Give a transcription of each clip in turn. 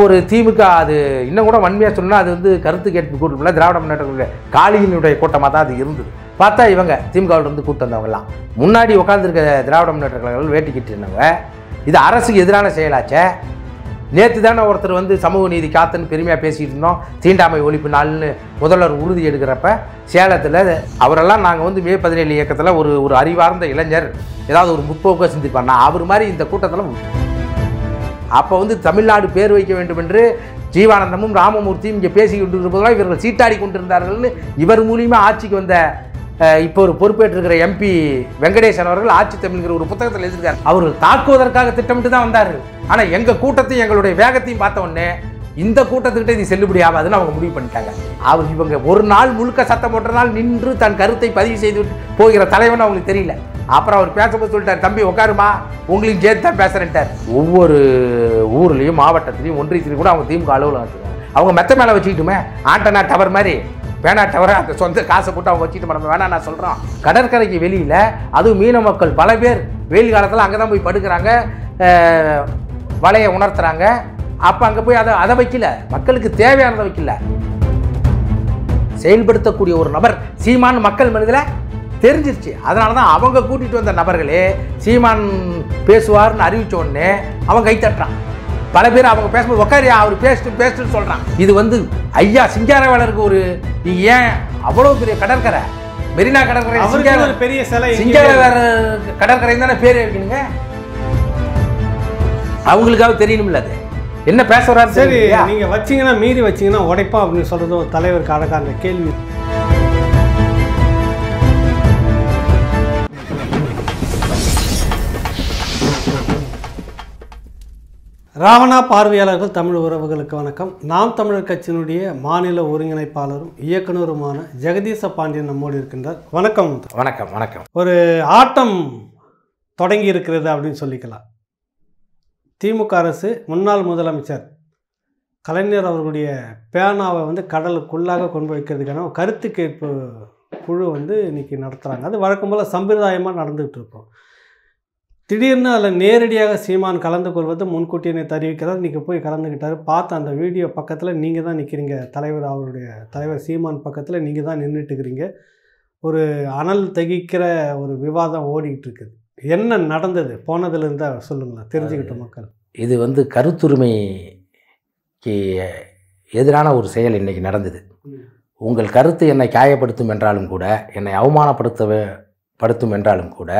ஒரு திமுக அது இன்னும் கூட வன்மையாக சொன்னால் அது வந்து கருத்து கேட்பு கூட்டம் இல்லை திராவிட முன்னேற்ற காளியினுடைய கூட்டமாக தான் அது இருந்தது பார்த்தா இவங்க திமுகவிலிருந்து கூட்டம் வந்தவங்கலாம் முன்னாடி உட்காந்துருக்க திராவிட முன்னேற்ற கழகங்கள் வேட்டிக்கிட்டு இருந்தவங்க இது அரசுக்கு எதிரான செயலாச்சே நேற்று தானே ஒருத்தர் வந்து சமூக நீதி காத்துன்னு பெருமையாக பேசிகிட்டு இருந்தோம் தீண்டாமை ஒழிப்பு நாள்னு முதல்வர் உறுதி எடுக்கிறப்ப சேலத்தில் அவரெல்லாம் நாங்கள் வந்து மே பதினேழு இயக்கத்தில் ஒரு ஒரு அறிவார்ந்த இளைஞர் ஏதாவது ஒரு முற்போக்காக சிந்திப்பார் நான் அவர் மாதிரி இந்த கூட்டத்தில் அப்போ வந்து தமிழ்நாடு பேர் வைக்க வேண்டும் என்று ஜீவானந்தமும் ராமமூர்த்தியும் இங்கே பேசி இருப்பதெல்லாம் இவர்கள் சீட்டாடி கொண்டிருந்தார்கள்னு இவர் மூலியமாக ஆட்சிக்கு வந்த இப்போ ஒரு பொறுப்பேற்றிருக்கிற எம்பி வெங்கடேசன் அவர்கள் ஆட்சி தமிழ்ங்கிற ஒரு புத்தகத்தில் எழுதியிருக்கார் அவர்கள் தாக்குவதற்காக திட்டமிட்டு தான் வந்தார் ஆனால் எங்கள் கூட்டத்தையும் எங்களுடைய வேகத்தையும் பார்த்த உடனே இந்த கூட்டத்துக்கிட்டே இது செல்லுபடி ஆகாதுன்னு அவங்க முடிவு பண்ணிட்டாங்க அவர் இவங்க ஒரு நாள் முழுக்க சத்தம் போட்ட நாள் நின்று தன் கருத்தை பதிவு செய்து போகிற தலைவன் அவங்களுக்கு தெரியல அப்புறம் அவர் பேசும்போது சொல்லிட்டார் தம்பி உட்காருமா உங்களையும் சேர்த்து தான் பேசுகிறேன்ட்டார் ஒவ்வொரு ஊர்லேயும் மாவட்டத்துலேயும் ஒன்றியத்துலையும் கூட அவங்க திமுக அலுவலகம் வச்சுருக்காங்க அவங்க மெத்த மேலே வச்சுக்கிட்டுமே ஆண்டனா டவர் மாதிரி வேணா டவர் அந்த சொந்த காசை போட்டு அவங்க வச்சுட்டு மேடம் வேணா நான் சொல்கிறோம் கடற்கரைக்கு வெளியில் அதுவும் மீன மக்கள் பல பேர் வெயில் காலத்தில் அங்கே தான் போய் படுக்கிறாங்க வலையை உணர்த்துறாங்க அப்போ அங்கே போய் அதை அதை வைக்கல மக்களுக்கு தேவையானதை வைக்கல செயல்படுத்தக்கூடிய ஒரு நபர் சீமான் மக்கள் மனதில் தெரிஞ்சிருச்சு அதனால தான் அவங்க கூட்டிகிட்டு வந்த நபர்களே சீமான் பேசுவார்னு அறிவித்த உடனே அவன் தட்டுறான் பல பேர் அவங்க பேசும்போது உக்காரியா அவர் பேசிட்டு பேசிட்டு சொல்கிறான் இது வந்து ஐயா சிங்காரவேலருக்கு ஒரு நீ ஏன் அவ்வளோ பெரிய கடற்கரை மெரினா கடற்கரை பெரிய சிலை சிங்காரவேலர் கடற்கரை தானே பேர் வைக்கணுங்க அவங்களுக்காக தெரியணும் அது என்ன பேச வராது சரி நீங்கள் வச்சீங்கன்னா மீறி வச்சீங்கன்னா உடைப்பா அப்படின்னு சொல்றதும் தலைவர் தலைவருக்கு அந்த கேள்வி ராவணா பார்வையாளர்கள் தமிழ் உறவுகளுக்கு வணக்கம் நாம் தமிழர் கட்சியினுடைய மாநில ஒருங்கிணைப்பாளரும் இயக்குனருமான ஜெகதீச பாண்டியன் நம்மோடு இருக்கின்றார் வணக்கம் வணக்கம் வணக்கம் ஒரு ஆட்டம் தொடங்கி இருக்கிறது அப்படின்னு சொல்லிக்கலாம் திமுக அரசு முன்னாள் முதலமைச்சர் கலைஞர் அவர்களுடைய பேனாவை வந்து கடலுக்குள்ளாக கொண்டு வைக்கிறதுக்கான கருத்து கேட்பு குழு வந்து இன்றைக்கி நடத்துகிறாங்க அது வழக்கம் போல் சம்பிரதாயமாக நடந்துகிட்டு இருக்கோம் திடீர்னு அதில் நேரடியாக சீமான் கலந்து கொள்வது முன்கூட்டியை தெரிவிக்கிறார் இன்றைக்கி போய் கலந்துக்கிட்டார் பார்த்து அந்த வீடியோ பக்கத்தில் நீங்கள் தான் நிற்கிறீங்க தலைவர் அவருடைய தலைவர் சீமான் பக்கத்தில் நீங்கள் தான் நின்றுட்டுக்கிறீங்க ஒரு அனல் தகிக்கிற ஒரு விவாதம் ஓடிக்கிட்டு இருக்குது என்ன நடந்தது இருந்தா சொல்லுங்களேன் தெரிஞ்சுக்கிட்ட மக்கள் இது வந்து கருத்துரிமைக்கு எதிரான ஒரு செயல் இன்றைக்கி நடந்தது உங்கள் கருத்து என்னை காயப்படுத்தும் என்றாலும் கூட என்னை அவமானப்படுத்த படுத்தும் என்றாலும் கூட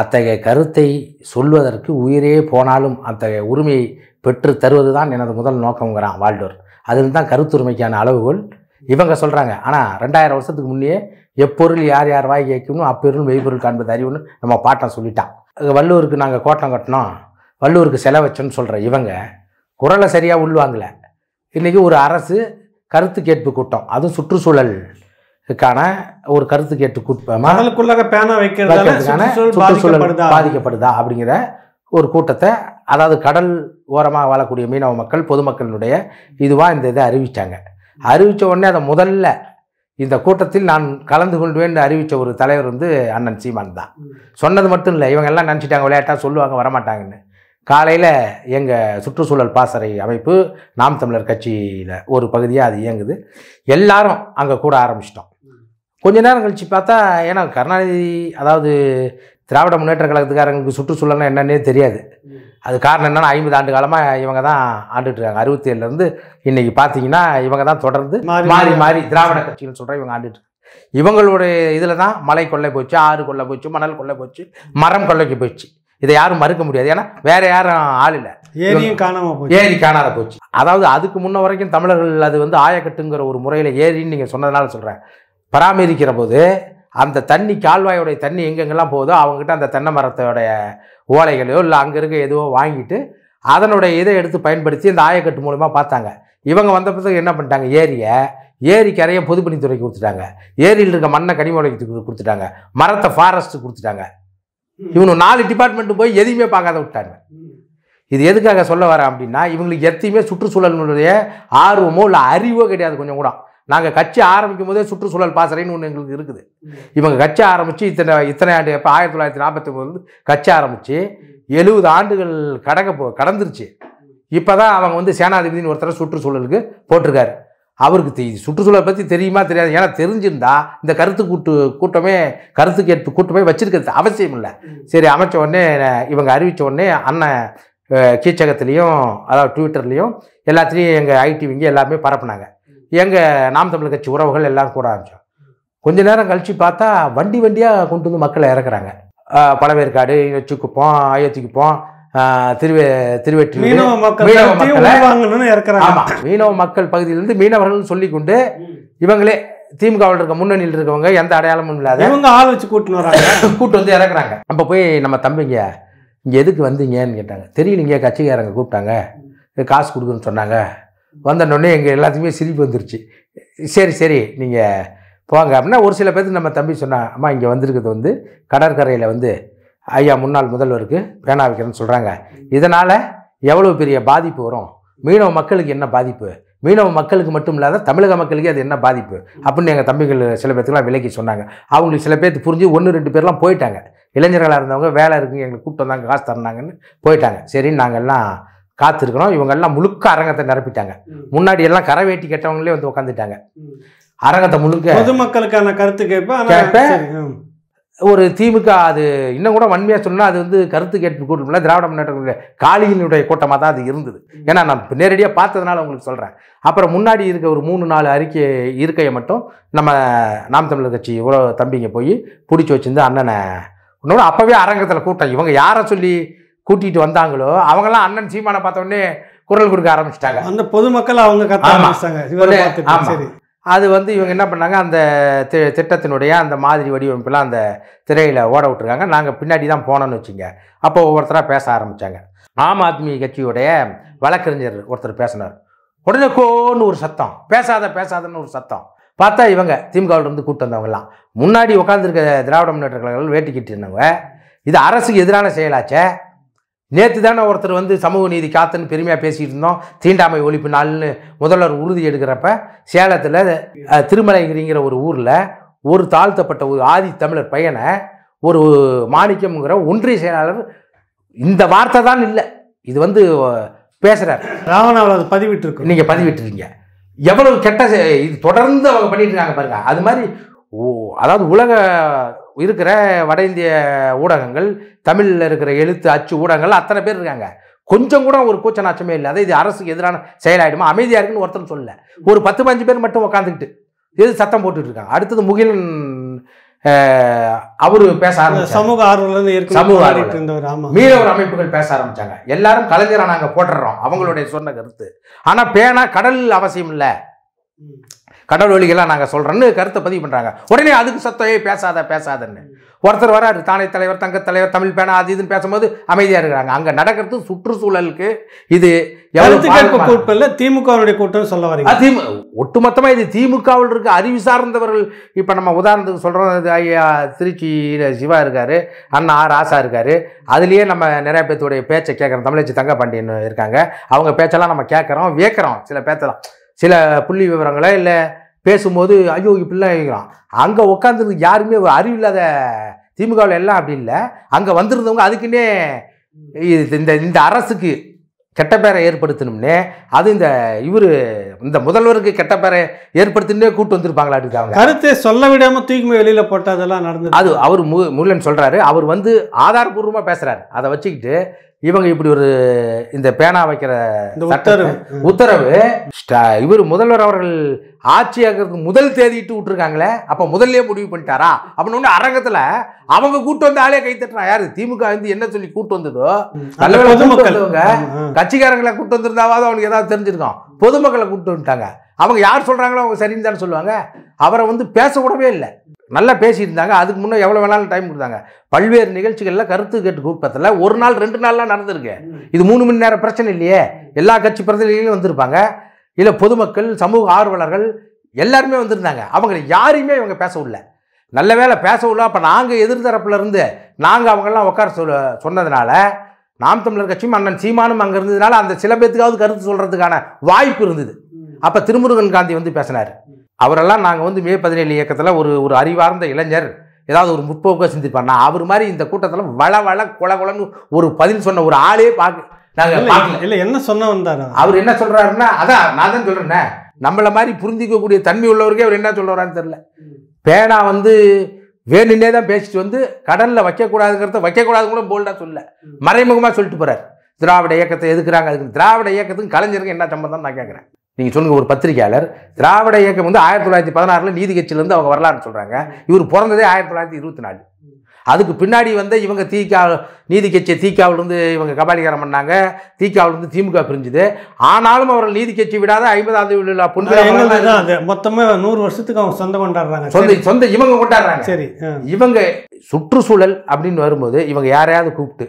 அத்தகைய கருத்தை சொல்வதற்கு உயிரே போனாலும் அத்தகைய உரிமையை பெற்று தருவது தான் எனது முதல் நோக்கங்கிறான் வாழ்டோர் அதில் தான் கருத்துரிமைக்கான அளவுகோல் இவங்க சொல்கிறாங்க ஆனால் ரெண்டாயிரம் வருஷத்துக்கு முன்னே எப்பொருள் யார் யார் வாய் கேட்கணும் அப்பொருள் வெய்பொருள் காண்பது அறிவுன்னு நம்ம பாட்டம் சொல்லிட்டான் வள்ளூருக்கு நாங்கள் கோட்டம் கட்டினோம் வள்ளூருக்கு செலவச்சோன்னு சொல்கிற இவங்க குரலை சரியாக உள்வாங்கலை இன்றைக்கி ஒரு அரசு கருத்து கேட்பு கூட்டம் அதுவும் சுற்றுச்சூழல் ஒரு கருத்து கேட்டு கூட்டமாக பேனா சுற்றுச்சூழல் பாதிக்கப்படுதா அப்படிங்கிற ஒரு கூட்டத்தை அதாவது கடல் ஓரமாக வாழக்கூடிய மீனவ மக்கள் பொதுமக்களுடைய இதுவாக இந்த இதை அறிவித்தாங்க அறிவித்த உடனே அதை முதல்ல இந்த கூட்டத்தில் நான் கலந்து கொள்வேன்னு அறிவித்த ஒரு தலைவர் வந்து அண்ணன் சீமான் தான் சொன்னது மட்டும் இல்லை இவங்கெல்லாம் நினச்சிட்டாங்க விளையாட்டாக சொல்லுவாங்க வரமாட்டாங்கன்னு காலையில் எங்கள் சுற்றுச்சூழல் பாசறை அமைப்பு நாம் தமிழர் கட்சியில் ஒரு பகுதியாக அது இயங்குது எல்லாரும் அங்கே கூட ஆரம்பிச்சிட்டோம் கொஞ்ச நேரம் கழித்து பார்த்தா ஏன்னா கருணாநிதி அதாவது திராவிட முன்னேற்ற கழகத்துக்காரங்களுக்கு சுற்றுச்சூழல்னால் என்னன்னே தெரியாது அது காரணம் என்னன்னா ஐம்பது ஆண்டு காலமாக இவங்க தான் இருக்காங்க ஆண்டுட்டுருக்காங்க இருந்து இன்னைக்கு பார்த்தீங்கன்னா இவங்க தான் தொடர்ந்து மாறி மாறி திராவிட கட்சிகள் சொல்கிற இவங்க ஆண்டுட்டு இவங்களுடைய இதில் தான் மலை கொள்ளை போச்சு ஆறு கொள்ளை போச்சு மணல் கொள்ளை போச்சு மரம் கொள்ளைக்கு போச்சு இதை யாரும் மறுக்க முடியாது ஏன்னா வேற யாரும் ஆள் இல்லை ஏரியும் காணாம போச்சு ஏரி காணாத போச்சு அதாவது அதுக்கு முன்ன வரைக்கும் தமிழர்கள் அது வந்து ஆயக்கட்டுங்கிற ஒரு முறையில் ஏரின்னு நீங்கள் சொன்னதுனால சொல்கிறேன் பராமரிக்கிற போது அந்த தண்ணி கால்வாயோடைய தண்ணி எங்கெங்கெல்லாம் போதோ அவங்ககிட்ட அந்த தென்னை மரத்தோடைய ஓலைகளையோ இல்லை அங்கே இருக்க எதுவோ வாங்கிட்டு அதனுடைய இதை எடுத்து பயன்படுத்தி இந்த ஆயக்கட்டு மூலமாக பார்த்தாங்க இவங்க வந்த பிறகு என்ன பண்ணிட்டாங்க ஏரியை ஏரி கரையை பொதுப்பணித்துறைக்கு கொடுத்துட்டாங்க ஏரியில் இருக்க மண்ணை கனிமலைக்கு கொடுத்துட்டாங்க மரத்தை ஃபாரஸ்ட்டு கொடுத்துட்டாங்க இவங்க நாலு டிபார்ட்மெண்ட்டு போய் எதையுமே பார்க்காத விட்டாங்க இது எதுக்காக சொல்ல வரேன் அப்படின்னா இவங்களுக்கு எத்தையுமே சுற்றுச்சூழலுடைய ஆர்வமோ இல்லை அறிவோ கிடையாது கொஞ்சம் கூட நாங்கள் கட்சி ஆரம்பிக்கும் போதே சுற்றுச்சூழல் பாசறைன்னு ஒன்று எங்களுக்கு இருக்குது இவங்க கட்சி ஆரம்பித்து இத்தனை இத்தனை ஆண்டு இப்போ ஆயிரத்தி தொள்ளாயிரத்தி நாற்பத்தி ஒன்பது கட்சி ஆரம்பித்து எழுபது ஆண்டுகள் கடக்க போ கடந்துருச்சு இப்போ தான் அவங்க வந்து சேனாதிபதினு ஒருத்தர் சுற்றுச்சூழலுக்கு போட்டிருக்காரு அவருக்கு தெரியுது சுற்றுச்சூழலை பற்றி தெரியுமா தெரியாது ஏன்னா தெரிஞ்சிருந்தா இந்த கருத்து கூட்டு கூட்டமே கருத்து கேட்பு கூட்டமே வச்சிருக்கிறது அவசியம் இல்லை சரி அமைச்ச உடனே இவங்க அறிவித்த உடனே அண்ணன் கீச்சகத்துலேயும் அதாவது ட்விட்டர்லேயும் எல்லாத்துலேயும் எங்கள் ஐடி ஐடிவிங்க எல்லாமே பரப்புனாங்க எங்கள் நாம் தமிழ் கட்சி உறவுகள் எல்லாரும் கூட ஆரம்பித்தோம் கொஞ்ச நேரம் கழித்து பார்த்தா வண்டி வண்டியாக கொண்டு வந்து மக்களை இறக்குறாங்க பழவேற்காடு வச்சுக்குப்போம் அயோத்திக்குப்போம் திருவே திருவெற்றி மீனவ மக்கள் இறக்குறாங்க மீனவ மக்கள் பகுதியிலேருந்து மீனவர்கள்னு சொல்லிக்கொண்டு இவங்களே திமுகவில் இருக்க முன்னணியில் இருக்கவங்க எந்த அடையாளமும் இல்லாத இவங்க ஆள் வச்சு கூட்டு வராங்க கூட்டு வந்து இறக்குறாங்க நம்ம போய் நம்ம தம்பிங்க இங்கே எதுக்கு வந்தீங்கன்னு கேட்டாங்க தெரியலீங்க கட்சிக்காரங்க கூப்பிட்டாங்க காசு கொடுக்குன்னு சொன்னாங்க வந்தோடனே எங்கள் எல்லாத்துக்குமே சிரிப்பு வந்துருச்சு சரி சரி நீங்கள் போங்க அப்படின்னா ஒரு சில பேர்த்து நம்ம தம்பி சொன்னான் அம்மா இங்கே வந்திருக்கிறது வந்து கடற்கரையில் வந்து ஐயா முன்னாள் முதல்வருக்கு பேனா வைக்கிறேன்னு சொல்கிறாங்க இதனால் எவ்வளோ பெரிய பாதிப்பு வரும் மீனவ மக்களுக்கு என்ன பாதிப்பு மீனவ மக்களுக்கு மட்டும் இல்லாத தமிழக மக்களுக்கு அது என்ன பாதிப்பு அப்படின்னு எங்கள் தம்பிகள் சில பேர்த்துக்கெலாம் விலக்கி சொன்னாங்க அவங்களுக்கு சில பேர்த்து புரிஞ்சு ஒன்று ரெண்டு பேர்லாம் போயிட்டாங்க இளைஞர்களாக இருந்தவங்க வேலை இருக்குங்க எங்களுக்கு கூப்பிட்டு வந்தாங்க காசு தரணாங்கன்னு போயிட்டாங்க சரி நாங்கள்லாம் காத்திருக்கிறோம் இவங்கெல்லாம் முழுக்க அரங்கத்தை நிரப்பிட்டாங்க முன்னாடி எல்லாம் கரை வேட்டி கேட்டவங்களே வந்து உட்காந்துட்டாங்க அரங்கத்தை முழுக்க பொதுமக்களுக்கான கருத்து கேட்பேன் ஒரு திமுக அது இன்னும் கூட வன்மையாக சொன்னால் அது வந்து கருத்து கேட்பு கூட்டம்ல திராவிட முன்னேற்ற காளியினுடைய கூட்டமாக தான் அது இருந்தது ஏன்னா நான் நேரடியாக பார்த்ததுனால உங்களுக்கு சொல்கிறேன் அப்புறம் முன்னாடி இருக்க ஒரு மூணு நாலு அறிக்கை இருக்கையை மட்டும் நம்ம நாம் தமிழர் கட்சி இவ்வளோ தம்பிங்க போய் பிடிச்சி வச்சுருந்து அண்ணனை இன்னொன்று அப்போவே அரங்கத்தில் கூட்டம் இவங்க யாரை சொல்லி கூட்டிட்டு வந்தாங்களோ அவங்கெல்லாம் அண்ணன் சீமானை பார்த்தோடனே குரல் கொடுக்க ஆரம்பிச்சிட்டாங்க அந்த பொதுமக்கள் அவங்க அது வந்து இவங்க என்ன பண்ணாங்க அந்த தி திட்டத்தினுடைய அந்த மாதிரி வடிவமைப்பெல்லாம் அந்த திரையில் ஓட விட்டுருக்காங்க நாங்கள் பின்னாடி தான் போனோம்னு வச்சுங்க அப்போ ஒவ்வொருத்தராக பேச ஆரம்பித்தாங்க ஆம் ஆத்மி கட்சியுடைய வழக்கறிஞர் ஒருத்தர் பேசினார் உடனே கோன்னு ஒரு சத்தம் பேசாத பேசாதன்னு ஒரு சத்தம் பார்த்தா இவங்க திமுகவிலிருந்து கூட்டு வந்தவங்கலாம் முன்னாடி உட்காந்துருக்க திராவிட முன்னேற்ற கழகங்கள் வேட்டிக்கிட்டு இருந்தவங்க இது அரசுக்கு எதிரான செயலாச்சே நேற்று தானே ஒருத்தர் வந்து சமூக நீதி காத்துன்னு பெருமையாக பேசிகிட்டு இருந்தோம் தீண்டாமை ஒழிப்பு நாள்னு முதல்வர் உறுதி எடுக்கிறப்ப சேலத்தில் திருமலைங்கிற ஒரு ஊரில் ஒரு தாழ்த்தப்பட்ட ஒரு ஆதி தமிழர் பையனை ஒரு மாணிக்கம்ங்கிற ஒன்றிய செயலாளர் இந்த வார்த்தை தான் இல்லை இது வந்து பேசுகிறார் ராவணாவில் அது பதிவிட்டுருக்கு நீங்கள் பதிவிட்டுருங்க எவ்வளவு கெட்ட இது தொடர்ந்து அவங்க பண்ணிட்டு இருக்காங்க பாருங்கள் அது மாதிரி ஓ அதாவது உலக இருக்கிற வட இந்திய ஊடகங்கள் தமிழில் இருக்கிற எழுத்து அச்சு ஊடகங்கள் அத்தனை பேர் இருக்காங்க கொஞ்சம் கூட ஒரு கூச்ச நாச்சமே அதை இது அரசுக்கு எதிரான செயலாயிடுமா அமைதியாக இருக்குன்னு ஒருத்தர் சொல்லல ஒரு பத்து பஞ்சு பேர் மட்டும் உட்காந்துக்கிட்டு எது சத்தம் போட்டுட்டு இருக்காங்க அடுத்தது முகிலன் அவரு பேச ஆரம்பிச்சு சமூக ஆர்வலர் சமூக மீனவர் அமைப்புகள் பேச ஆரம்பிச்சாங்க எல்லாரும் கலைஞரை நாங்கள் போட்டுறோம் அவங்களுடைய சொன்ன கருத்து ஆனால் பேனா கடல் அவசியம் இல்லை கடவுள் வழிகளாக நாங்கள் சொல்கிறோன்னு கருத்தை பதிவு பண்ணுறாங்க உடனே அதுக்கு சத்தமே பேசாத பேசாதன்னு ஒருத்தர் வராரு தானே தலைவர் தங்க தலைவர் தமிழ் பேனா அது இதுன்னு பேசும்போது அமைதியாக இருக்கிறாங்க அங்கே நடக்கிறது சுற்றுச்சூழலுக்கு இது கூட்டம் திமுகவுடைய கூட்டம் சொல்ல வரீங்க திமு ஒட்டுமொத்தமாக இது திமுகவில் இருக்க அறிவு சார்ந்தவர்கள் இப்போ நம்ம உதாரணத்துக்கு சொல்கிறோம் ஐயா திருச்சி சிவா இருக்கார் அண்ணா ஆர் ஆசா இருக்கார் அதுலேயே நம்ம நிறைய பேர்த்துடைய பேச்சை கேட்குறோம் தமிழச்சி பாண்டியன் இருக்காங்க அவங்க பேச்செல்லாம் நம்ம கேட்குறோம் வியக்கிறோம் சில பேர்த்தெல்லாம் சில புள்ளி விவரங்களை இல்லை பேசும்போது ஐயோ இப்படிலாம் அங்கே உட்காந்துருக்கு யாருமே ஒரு அறிவில்லாத திமுகவில் எல்லாம் அப்படி இல்லை அங்கே வந்திருந்தவங்க அதுக்குன்னே இது இந்த இந்த அரசுக்கு கெட்ட பேரை ஏற்படுத்தணும்னே அது இந்த இவர் இந்த முதல்வருக்கு கெட்ட பேரை ஏற்படுத்தினே கூட்டு வந்திருப்பாங்களா அவங்க கருத்தை சொல்ல விடாம தூய்மை வெளியில போட்டதெல்லாம் அதெல்லாம் நடந்து அது அவர் மு முருகன் சொல்றாரு அவர் வந்து ஆதாரபூர்வமா பேசுறாரு அதை வச்சுக்கிட்டு இவங்க இப்படி ஒரு இந்த பேனா வைக்கிற உத்தரவு உத்தரவு இவர் முதல்வர் அவர்கள் ஆகிறதுக்கு முதல் தேதிட்டு விட்டுருக்காங்களே அப்போ முதல்ல முடிவு பண்ணிட்டாரா அப்படின்னு ஒன்று அரங்கத்தில் அவங்க கூட்டு வந்து ஆளே கை தட்டுறா யாரு திமுக வந்து என்ன சொல்லி கூட்டு வந்ததோ கட்சிக்காரங்களை கூட்டு வந்திருந்தாவது அவனுக்கு ஏதாவது தெரிஞ்சிருக்கோம் பொதுமக்களை கூப்பிட்டு வந்துட்டாங்க அவங்க யார் சொல்கிறாங்களோ அவங்க சரின்னு தானே சொல்லுவாங்க அவரை வந்து பேச கூடவே இல்லை நல்லா பேசியிருந்தாங்க அதுக்கு முன்னே எவ்வளோ வேணாலும் டைம் கொடுத்தாங்க பல்வேறு நிகழ்ச்சிகளில் கருத்து கேட்டு கூப்பத்தில் ஒரு நாள் ரெண்டு நாள்லாம் நடந்திருக்கு இது மூணு மணி நேரம் பிரச்சனை இல்லையே எல்லா கட்சி பிரதிநிதிகளும் வந்திருப்பாங்க இல்லை பொதுமக்கள் சமூக ஆர்வலர்கள் எல்லாருமே வந்திருந்தாங்க அவங்க யாரையுமே இவங்க பேச விடல நல்ல வேலை பேச விடல அப்போ நாங்கள் எதிர்த்தரப்புலேருந்து நாங்கள் அவங்கெல்லாம் உட்கார சொல்ல சொன்னதுனால நாம் தமிழர் கட்சியும் அண்ணன் சீமானும் அங்கே இருந்ததுனால அந்த சில பேத்துக்காவது கருத்து சொல்கிறதுக்கான வாய்ப்பு இருந்தது அப்போ திருமுருகன் காந்தி வந்து பேசினார் அவரெல்லாம் நாங்கள் வந்து மே பதினேழு இயக்கத்தில் ஒரு ஒரு அறிவார்ந்த இளைஞர் ஏதாவது ஒரு முற்போக்காக சிந்திப்பார் நான் அவர் மாதிரி இந்த கூட்டத்தில் வள வள கொல கொலன்னு ஒரு பதில் சொன்ன ஒரு ஆளே பார்க்க நாங்கள் இல்லை என்ன சொன்ன வந்தார் அவர் என்ன சொல்கிறாருன்னா அதான் நான் தான் சொல்கிறேன்னே நம்மளை மாதிரி புரிஞ்சிக்கக்கூடிய தன்மை உள்ளவருக்கே அவர் என்ன சொல்கிறான்னு தெரில பேனா வந்து வேணுன்னே தான் பேசிட்டு வந்து கடலில் வைக்கக்கூடாதுங்கிறத வைக்கக்கூடாது கூட போல்டாக சொல்ல மறைமுகமாக சொல்லிட்டு போகிறார் திராவிட இயக்கத்தை எதுக்குறாங்க அதுக்கு திராவிட இயக்கத்துக்கு கலைஞருக்கு என்ன சம்பந்தம் நான் கேட்குறேன் நீங்கள் சொல்லுங்கள் ஒரு பத்திரிகையாளர் திராவிட இயக்கம் வந்து ஆயிரத்தி தொள்ளாயிரத்தி பதினாறில் நீதி கட்சியிலேருந்து அவங்க வரலாறுன்னு சொல்கிறாங்க இவர் பிறந்ததே ஆயிரத்தி தொள்ளாயிரத்தி இருபத்தி நாலு அதுக்கு பின்னாடி வந்து இவங்க தீக்கா நீதி கட்சி தீக்காவிலிருந்து இவங்க கபாலிகாரம் பண்ணாங்க திகாவிலிருந்து திமுக பிரிஞ்சுது ஆனாலும் அவர்கள் நீதி கட்சி விடாத ஐம்பதாவது விழா பொன்விழா மொத்தமாக நூறு வருஷத்துக்கு அவங்க சொந்த கொண்டாடுறாங்க சொந்த சொந்த இவங்க கொண்டாடுறாங்க சரி இவங்க சுற்றுச்சூழல் அப்படின்னு வரும்போது இவங்க யாரையாவது கூப்பிட்டு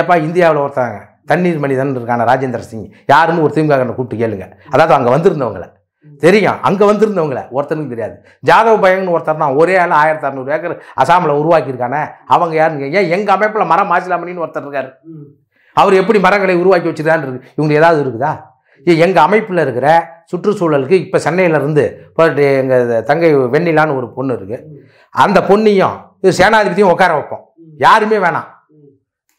ஏப்பா இந்தியாவில் ஒருத்தாங்க தண்ணீர் மனிதன் இருக்கான ராஜேந்திர சிங் யாருன்னு ஒரு திமுக கூப்பிட்டு கேளுங்க அதாவது அங்கே வந்திருந்தவங்களை தெரியும் அங்கே வந்திருந்தவங்கள ஒருத்தனுக்கு தெரியாது ஜாதவ பயங்கன்னு ஒருத்தர் தான் ஒரே ஆள் ஆயிரத்தி அறநூறு ஏக்கர் அசாமில் உருவாக்கியிருக்கானே அவங்க யாருன்னு ஏன் எங்கள் அமைப்பில் மரம் மாசிலாமணின்னு ஒருத்தர் இருக்கார் அவர் எப்படி மரங்களை உருவாக்கி வச்சுருக்கான் இருக்கு இவங்க ஏதாவது இருக்குதா எங்கள் அமைப்பில் இருக்கிற சுற்றுச்சூழலுக்கு இப்போ சென்னையிலேருந்து போட்டு எங்கள் தங்கை வெண்ணிலான்னு ஒரு பொண்ணு இருக்குது அந்த பொண்ணையும் இது சேனாதிபதியும் உட்கார வைப்போம் யாருமே வேணாம்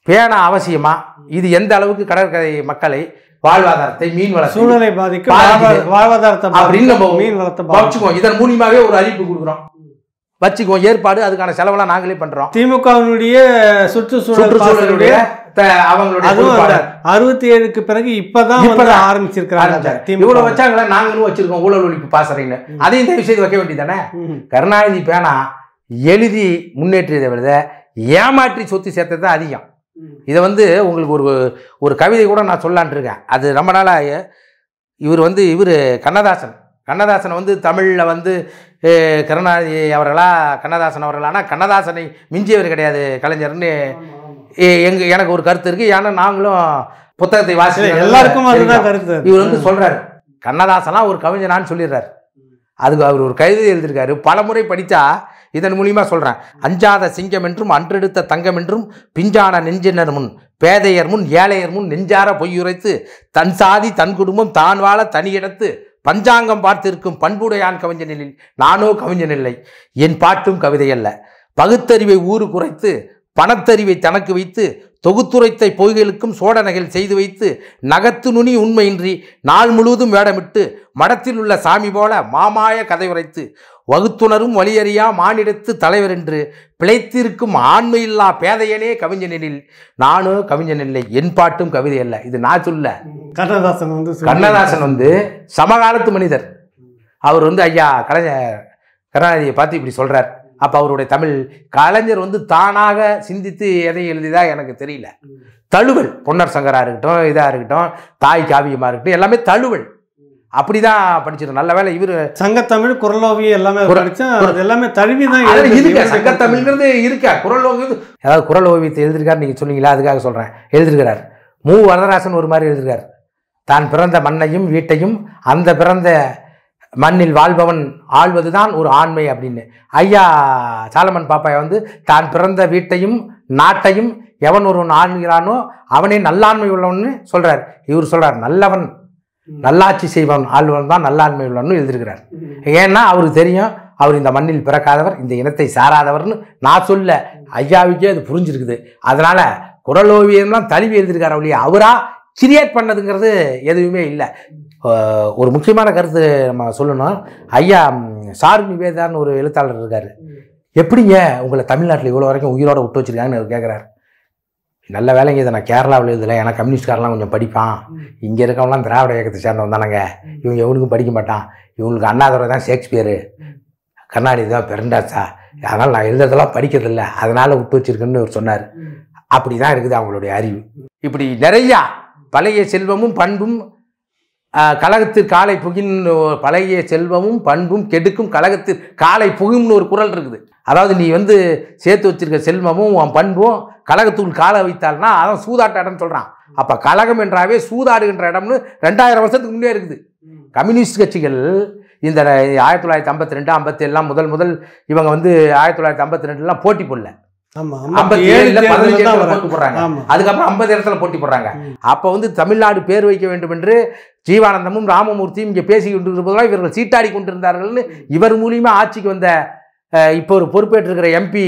பேனா அவசியமாக இது எந்த அளவுக்கு கடற்கரை மக்களை வாழ்வாதாரத்தை மீன் வளர்ச்சி சூழ்நிலை பாதிக்க வாழ்வாதாரத்தை அப்படின்னு மீன் வளர்த்த வச்சுக்கோ இதன் மூலியமாவே ஒரு அறிவிப்பு கொடுக்குறோம் வச்சுக்குவோம் ஏற்பாடு அதுக்கான செலவெல்லாம் நாங்களே பண்றோம் திமுகவினுடைய சுற்றுச்சூழலுடைய அவங்களுடைய அறுபத்தி ஏழுக்கு பிறகு இப்பதான் இப்பதான் ஆரம்பிச்சிருக்கிறாங்க இவ்வளவு வச்சாங்களா நாங்களும் வச்சிருக்கோம் ஊழல் ஒழிப்பு பாசறீங்கன்னு அதையும் தயவு செய்து வைக்க வேண்டியதானே கருணாநிதி பேனா எழுதி முன்னேற்றியதை விட ஏமாற்றி சொத்து சேர்த்தது தான் அதிகம் இதை வந்து உங்களுக்கு ஒரு ஒரு கவிதை கூட நான் சொல்லான் இருக்கேன் அது ரொம்ப நாளாக இவர் வந்து இவர் கண்ணதாசன் கண்ணதாசன் வந்து தமிழில் வந்து கருணாநிதி அவர்களா கண்ணதாசன் அவர்களானா கண்ணதாசனை மிஞ்சியவர் கிடையாது கலைஞர்னு எங்கள் எனக்கு ஒரு கருத்து இருக்குது ஏன்னா நாங்களும் புத்தகத்தை வாசிக்க எல்லாருக்கும் அதுதான் கருத்து இவர் வந்து சொல்கிறார் கண்ணதாசனாக ஒரு கவிஞனான்னு சொல்லிடுறார் அதுக்கு அவர் ஒரு கவிதை எழுதியிருக்காரு பல முறை படித்தா இதன் மூலியமாக சொல்கிறேன் அஞ்சாத சிங்கம் என்றும் அன்றெடுத்த தங்கம் என்றும் பிஞ்சான நெஞ்சினர் முன் பேதையர் முன் ஏழையர் முன் நெஞ்சார பொய்யுரைத்து தன் சாதி தன் குடும்பம் தான் வாழ தனியிடத்து பஞ்சாங்கம் பார்த்திருக்கும் பண்புடையான் கவிஞனில் நானோ கவிஞனில்லை என் பாட்டும் கவிதையல்ல பகுத்தறிவை ஊறு குறைத்து பணத்தறிவை தனக்கு வைத்து தொகுத்துரைத்த பொய்களுக்கும் சோடனைகள் செய்து வைத்து நகத்து நுனி உண்மையின்றி நாள் முழுவதும் வேடமிட்டு மடத்தில் உள்ள சாமி போல மாமாய கதை உரைத்து வகுத்துணரும் வழியறியா மானிடத்து தலைவர் என்று பிழைத்திருக்கும் ஆண்மையில்லா பேதையனே கவிஞனில் நானும் கவிஞன் இல்லை என் பாட்டும் கவிதை அல்ல இது நான் சொல்ல கண்ணதாசன் வந்து கண்ணதாசன் வந்து சமகாலத்து மனிதர் அவர் வந்து ஐயா கலைஞர் கருணாநிதியை பார்த்து இப்படி சொல்கிறார் அப்போ அவருடைய தமிழ் கலைஞர் வந்து தானாக சிந்தித்து எதையும் எழுதிதா எனக்கு தெரியல தழுவல் பொன்னர் சங்கராக இருக்கட்டும் இதாக இருக்கட்டும் தாய் காவியமாக இருக்கட்டும் எல்லாமே தழுவல் அப்படிதான் தான் படிச்சிடும் நல்ல வேலை இவர் சங்கத்தமிழ் குரலோவியம் எல்லாமே எல்லாமே தழுவி தான் இருக்கு சங்கத்தமிழ்ங்கிறது இருக்கா குரல் ஏதாவது அதாவது குரல் ஓவியத்தை எழுதிருக்காரு நீங்கள் சொன்னீங்களா அதுக்காக சொல்கிறேன் எழுதிருக்கிறார் மு வரதராசன் ஒரு மாதிரி எழுதிருக்காரு தான் பிறந்த மண்ணையும் வீட்டையும் அந்த பிறந்த மண்ணில் வாழ்பவன் ஆள்வதுதான் ஒரு ஆண்மை அப்படின்னு ஐயா சாலமன் பாப்பாய் வந்து தான் பிறந்த வீட்டையும் நாட்டையும் எவன் ஒருவன் ஆண்கிறானோ அவனே நல்லாண்மை உள்ளவன்னு சொல்கிறார் இவர் சொல்கிறார் நல்லவன் நல்லாட்சி செய்வன் ஆழ்வன் தான் நல்லாண்மை உள்ளவன் எழுதியிருக்கிறார் ஏன்னா அவருக்கு தெரியும் அவர் இந்த மண்ணில் பிறக்காதவர் இந்த இனத்தை சாராதவர்னு நான் சொல்ல ஐயாவுக்கே அது புரிஞ்சிருக்குது அதனால் குரல் ஓவியம்லாம் தழுவி எழுதியிருக்கார் அவளியா அவராக கிரியேட் பண்ணதுங்கிறது எதுவுமே இல்லை ஒரு முக்கியமான கருத்து நம்ம சொல்லணும் ஐயா சாரு நிவேதான்னு ஒரு எழுத்தாளர் இருக்கார் எப்படிங்க உங்களை தமிழ்நாட்டில் இவ்வளோ வரைக்கும் உயிரோடு விட்டு வச்சுருக்காங்கன்னு கேட்குறாரு நல்ல வேலைங்க இதை நான் கேரளாவில் எழுதலை ஏன்னா கம்யூனிஸ்ட்காரெலாம் கொஞ்சம் படிப்பான் இங்கே இருக்கவங்களாம் திராவிட இயக்கத்தை சேர்ந்தவன் வந்தானங்க இவங்க எவனுக்கும் படிக்க மாட்டான் இவங்களுக்கு அண்ணாதுரை தான் ஷேக்ஸ்பியரு கண்ணாடி தான் பெருண்டாச்சா அதனால் நான் எழுதுறதெல்லாம் படிக்கிறதில்ல அதனால் விட்டு வச்சிருக்கேன்னு அவர் சொன்னார் அப்படி தான் இருக்குது அவங்களுடைய அறிவு இப்படி நிறையா பழைய செல்வமும் பண்பும் கழகத்தில் காலை புகின் பழகிய செல்வமும் பண்பும் கெடுக்கும் கழகத்தில் காலை புகும்னு ஒரு குரல் இருக்குது அதாவது நீ வந்து சேர்த்து வச்சிருக்க செல்வமும் உன் பண்பும் கழகத்துக்குள் காலை வைத்தால்னா அதான் சூதாட்ட இடம்னு சொல்கிறான் அப்போ கழகம் என்றாவே சூதாடுகின்ற இடம்னு ரெண்டாயிரம் வருஷத்துக்கு முன்னே இருக்குது கம்யூனிஸ்ட் கட்சிகள் இந்த ஆயிரத்தி தொள்ளாயிரத்தி ஐம்பத்தி ரெண்டு ஐம்பத்தி எல்லாம் முதல் முதல் இவங்க வந்து ஆயிரத்தி தொள்ளாயிரத்தி ஐம்பத்தி ரெண்டுலாம் போட்டி போடல அதுக்கப்புறம் ஐம்பது இடத்துல போட்டி போடுறாங்க அப்ப வந்து தமிழ்நாடு பேர் வைக்க வேண்டும் என்று ஜீவானந்தமும் ராமமூர்த்தியும் இங்கே பேசி கொண்டிருப்பதாக இவர்கள் சீட்டாடி கொண்டிருந்தார்கள்னு இவர் மூலியமா ஆட்சிக்கு வந்த இப்போ ஒரு பொறுப்பேற்றிருக்கிற எம்பி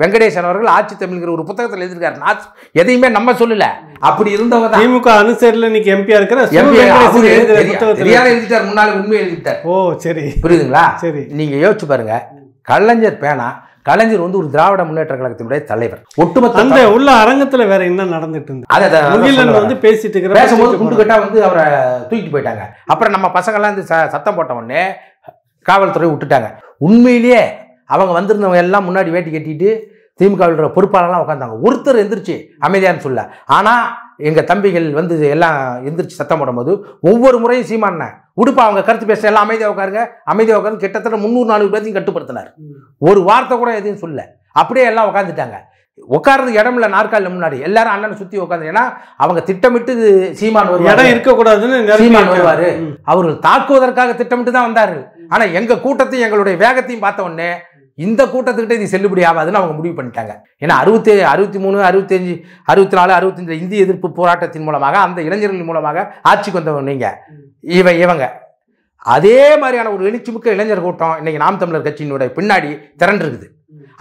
வெங்கடேசன் அவர்கள் ஆட்சி தமிழ்ங்கிற ஒரு புத்தகத்தில் எழுதியிருக்காரு நான் எதையுமே நம்ம சொல்லல அப்படி இருந்தவங்க திமுக அனுசரில் இன்னைக்கு எம்பியா இருக்கிற தெரியாத எழுதிட்டார் முன்னால உண்மையை எழுதிட்டார் ஓ சரி புரியுதுங்களா சரி நீங்க யோசிச்சு பாருங்க கலைஞர் பேனா கலைஞர் வந்து ஒரு திராவிட முன்னேற்ற கழகத்தினுடைய தலைவர் ஒட்டுமொத்த அந்த உள்ள அரங்கத்துல வேற என்ன நடந்துட்டு இருந்தது வந்து பேசிட்டு இருக்கிற பேசும்போது குண்டு கட்டா வந்து அவரை தூக்கிட்டு போயிட்டாங்க அப்புறம் நம்ம பசங்கள்லாம் வந்து சத்தம் போட்ட உடனே காவல்துறை விட்டுட்டாங்க உண்மையிலேயே அவங்க வந்திருந்தவங்க எல்லாம் முன்னாடி வேட்டி கட்டிட்டு திமுகவில் பொறுப்பாளர்லாம் உட்காந்தாங்க ஒருத்தர் எந்திரிச்சு அமைதியான்னு சொல்ல ஆனால் எங்கள் தம்பிகள் வந்து எல்லாம் எந்திரிச்சு சத்தம் போடும்போது ஒவ்வொரு முறையும் சீமான உடுப்பா அவங்க கருத்து பேச எல்லாம் அமைதியாக உட்காருங்க அமைதியாக உட்காந்து கிட்டத்தட்ட முந்நூறு நாலு பேர்த்தையும் கட்டுப்படுத்தினார் ஒரு வார்த்தை கூட எதுவும் சொல்ல அப்படியே எல்லாம் உட்காந்துட்டாங்க உட்கார்றது இடம் இல்லை நாற்காலில் முன்னாடி எல்லாரும் அண்ணனை சுற்றி உட்காந்து ஏன்னா அவங்க திட்டமிட்டு சீமான் வருவார் இடம் இருக்கக்கூடாதுன்னு சீமான் வருவார் அவர்கள் தாக்குவதற்காக திட்டமிட்டு தான் வந்தார் ஆனால் எங்கள் கூட்டத்தையும் எங்களுடைய வேகத்தையும் பார்த்த உடனே இந்த கூட்டத்துக்கிட்ட இது செல்லுபடி ஆகாதுன்னு அவங்க முடிவு பண்ணிட்டாங்க ஏன்னா அறுபத்தி அறுபத்தி மூணு அறுபத்தஞ்சு அறுபத்தி நாலு அறுபத்தஞ்சு இந்திய எதிர்ப்பு போராட்டத்தின் மூலமாக அந்த இளைஞர்கள் மூலமாக ஆட்சிக்கு வந்தவங்க நீங்கள் இவ இவங்க அதே மாதிரியான ஒரு எழுச்சிமிக்க இளைஞர் கூட்டம் இன்றைக்கி நாம் தமிழர் கட்சியினுடைய பின்னாடி திரண்டிருக்குது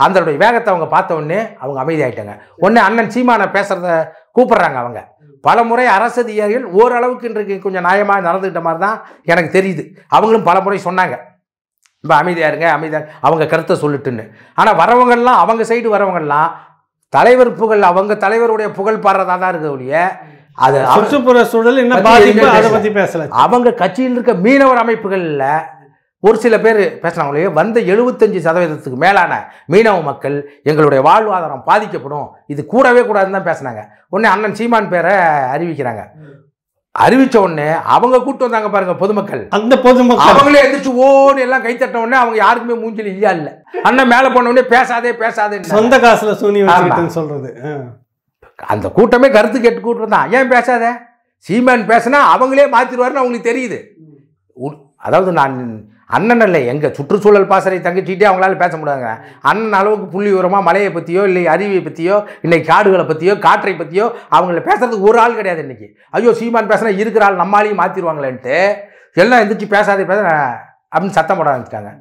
அதனுடைய வேகத்தை அவங்க பார்த்த உடனே அவங்க அமைதியாயிட்டாங்க உடனே அண்ணன் சீமானை பேசுகிறத கூப்பிட்றாங்க அவங்க பல முறை அரசு அதிகாரிகள் ஓரளவுக்கு இன்றைக்கு கொஞ்சம் நியாயமாக நடந்துக்கிட்ட மாதிரி தான் எனக்கு தெரியுது அவங்களும் பல முறை சொன்னாங்க ரொம்ப அமைதியாக இருங்க அமைதியாக அவங்க கருத்தை சொல்லிட்டுன்னு ஆனால் வரவங்கள்லாம் அவங்க சைடு வரவங்கள்லாம் தலைவர் புகழ் அவங்க தலைவருடைய புகழ் பாடுறதா தான் இருக்க ஒழிய அது சுற்றுப்புற சூழல் என்ன பாதிப்பு அதை பற்றி பேசல அவங்க கட்சியில் இருக்க மீனவர் அமைப்புகளில் ஒரு சில பேர் பேசுனாங்களே வந்த எழுபத்தஞ்சு சதவீதத்துக்கு மேலான மீனவ மக்கள் எங்களுடைய வாழ்வாதாரம் பாதிக்கப்படும் இது கூடவே கூடாதுன்னு தான் பேசுனாங்க உடனே அண்ணன் சீமான் பேரை அறிவிக்கிறாங்க அறிவிச்ச உடனே அவங்க கூட்டு வந்தாங்க பாருங்க பொதுமக்கள் அந்த பொதுமக்கள் அவங்களே எந்திரிச்சு ஓன்னு எல்லாம் கைத்தட்ட உடனே அவங்க யாருக்குமே மூஞ்சல் இல்லையா இல்ல அண்ணன் மேல போன உடனே பேசாதே பேசாதே சொந்த காசுல சூனி சொல்றது அந்த கூட்டமே கருத்து கேட்டு கூட்டு தான் ஏன் பேசாத சீமான் பேசினா அவங்களே மாத்திடுவாருன்னு அவங்களுக்கு தெரியுது அதாவது நான் அண்ணன் இல்லை எங்கள் சுற்றுச்சூழல் பாசறை தங்கிச்சிக்கிட்டே அவங்களால பேச முடியாதுங்க அண்ணன் அளவுக்கு புள்ளி உரமாக மலையை பற்றியோ இல்லை அருவியை பற்றியோ இன்றைக்கி காடுகளை பற்றியோ காற்றை பற்றியோ அவங்கள பேசுறதுக்கு ஒரு ஆள் கிடையாது இன்றைக்கி ஐயோ சீமான் பேசுனா இருக்கிற ஆள் நம்மளாலையும் மாற்றிடுவாங்களேன்ட்டு எல்லாம் எந்திரிச்சு பேசாத பேச அப்படின்னு சத்தம் போட ஆரம்பிச்சிட்டாங்க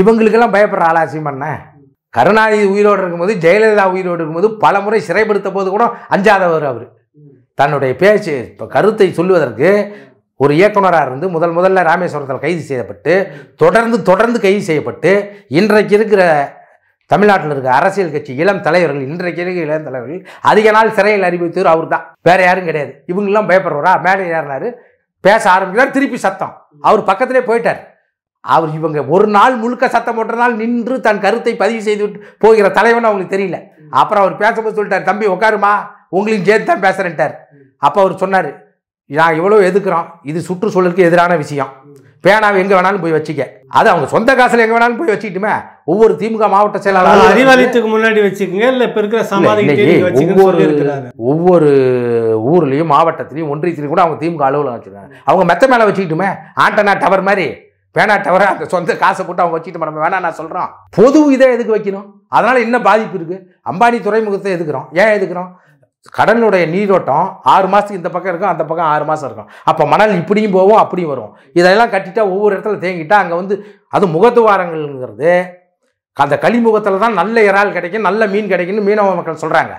இவங்களுக்கெல்லாம் பயப்படுற ஆளா சீமாண்ணே கருணாநிதி உயிரோடு இருக்கும்போது ஜெயலலிதா உயிரோடு இருக்கும்போது பல முறை சிறைப்படுத்த போது கூட அஞ்சாதவர் அவர் தன்னுடைய பேச்சு இப்போ கருத்தை சொல்லுவதற்கு ஒரு இயக்குனராக இருந்து முதல் முதல்ல ராமேஸ்வரத்தில் கைது செய்யப்பட்டு தொடர்ந்து தொடர்ந்து கைது செய்யப்பட்டு இன்றைக்கு இருக்கிற தமிழ்நாட்டில் இருக்க அரசியல் கட்சி இளம் தலைவர்கள் இன்றைக்கு இருக்கிற இளம் தலைவர்கள் அதிக நாள் சிறையில் அறிவித்தவர் அவர் தான் வேறு யாரும் கிடையாது இவங்கெல்லாம் பயப்படுறவரா மேடை ஏறினார் பேச ஆரம்பிக்கிறார் திருப்பி சத்தம் அவர் பக்கத்திலே போயிட்டார் அவர் இவங்க ஒரு நாள் முழுக்க சத்தம் போட்டனால் நின்று தன் கருத்தை பதிவு செய்து போகிற தலைவன் அவங்களுக்கு தெரியல அப்புறம் அவர் பேசும்போது சொல்லிட்டார் தம்பி உட்காருமா உங்களையும் சேர்த்து தான் பேசுகிறேன்ட்டார் அப்போ அவர் சொன்னார் நான் இவ்வளோ எதுக்குறோம் இது சுற்றுச்சூழலுக்கு எதிரான விஷயம் பேனாவை எங்கே வேணாலும் போய் வச்சுக்க அது அவங்க சொந்த காசில் எங்கே வேணாலும் போய் வச்சுக்கிட்டுமே ஒவ்வொரு திமுக மாவட்ட செயலாளர் அறிவாலயத்துக்கு முன்னாடி வச்சுக்கோங்க இல்லை இப்போ இருக்கிற சமாதி ஒவ்வொரு ஒவ்வொரு ஊர்லேயும் மாவட்டத்திலையும் ஒன்றியத்திலையும் கூட அவங்க திமுக அலுவலகம் வச்சுருக்காங்க அவங்க மெத்த மேலே வச்சுக்கிட்டுமே ஆண்டனா டவர் மாதிரி பேனா டவரை அந்த சொந்த காசை போட்டு அவங்க வச்சுக்கிட்டு நம்ம வேணாம் நான் சொல்கிறோம் பொது இதை எதுக்கு வைக்கணும் அதனால் என்ன பாதிப்பு இருக்குது அம்பானி துறைமுகத்தை எதுக்குறோம் ஏன் எதுக்குறோம் கடலுடைய நீரோட்டம் ஆறு மாதத்துக்கு இந்த பக்கம் இருக்கும் அந்த பக்கம் ஆறு மாதம் இருக்கும் அப்போ மணல் இப்படியும் போகும் அப்படியும் வரும் இதெல்லாம் கட்டிட்டா ஒவ்வொரு இடத்துல தேங்கிட்டா அங்கே வந்து அது முகத்துவாரங்கள்ங்கிறது அந்த களிமுகத்தில் தான் நல்ல இறால் கிடைக்கும் நல்ல மீன் கிடைக்கும்னு மீனவ மக்கள் சொல்கிறாங்க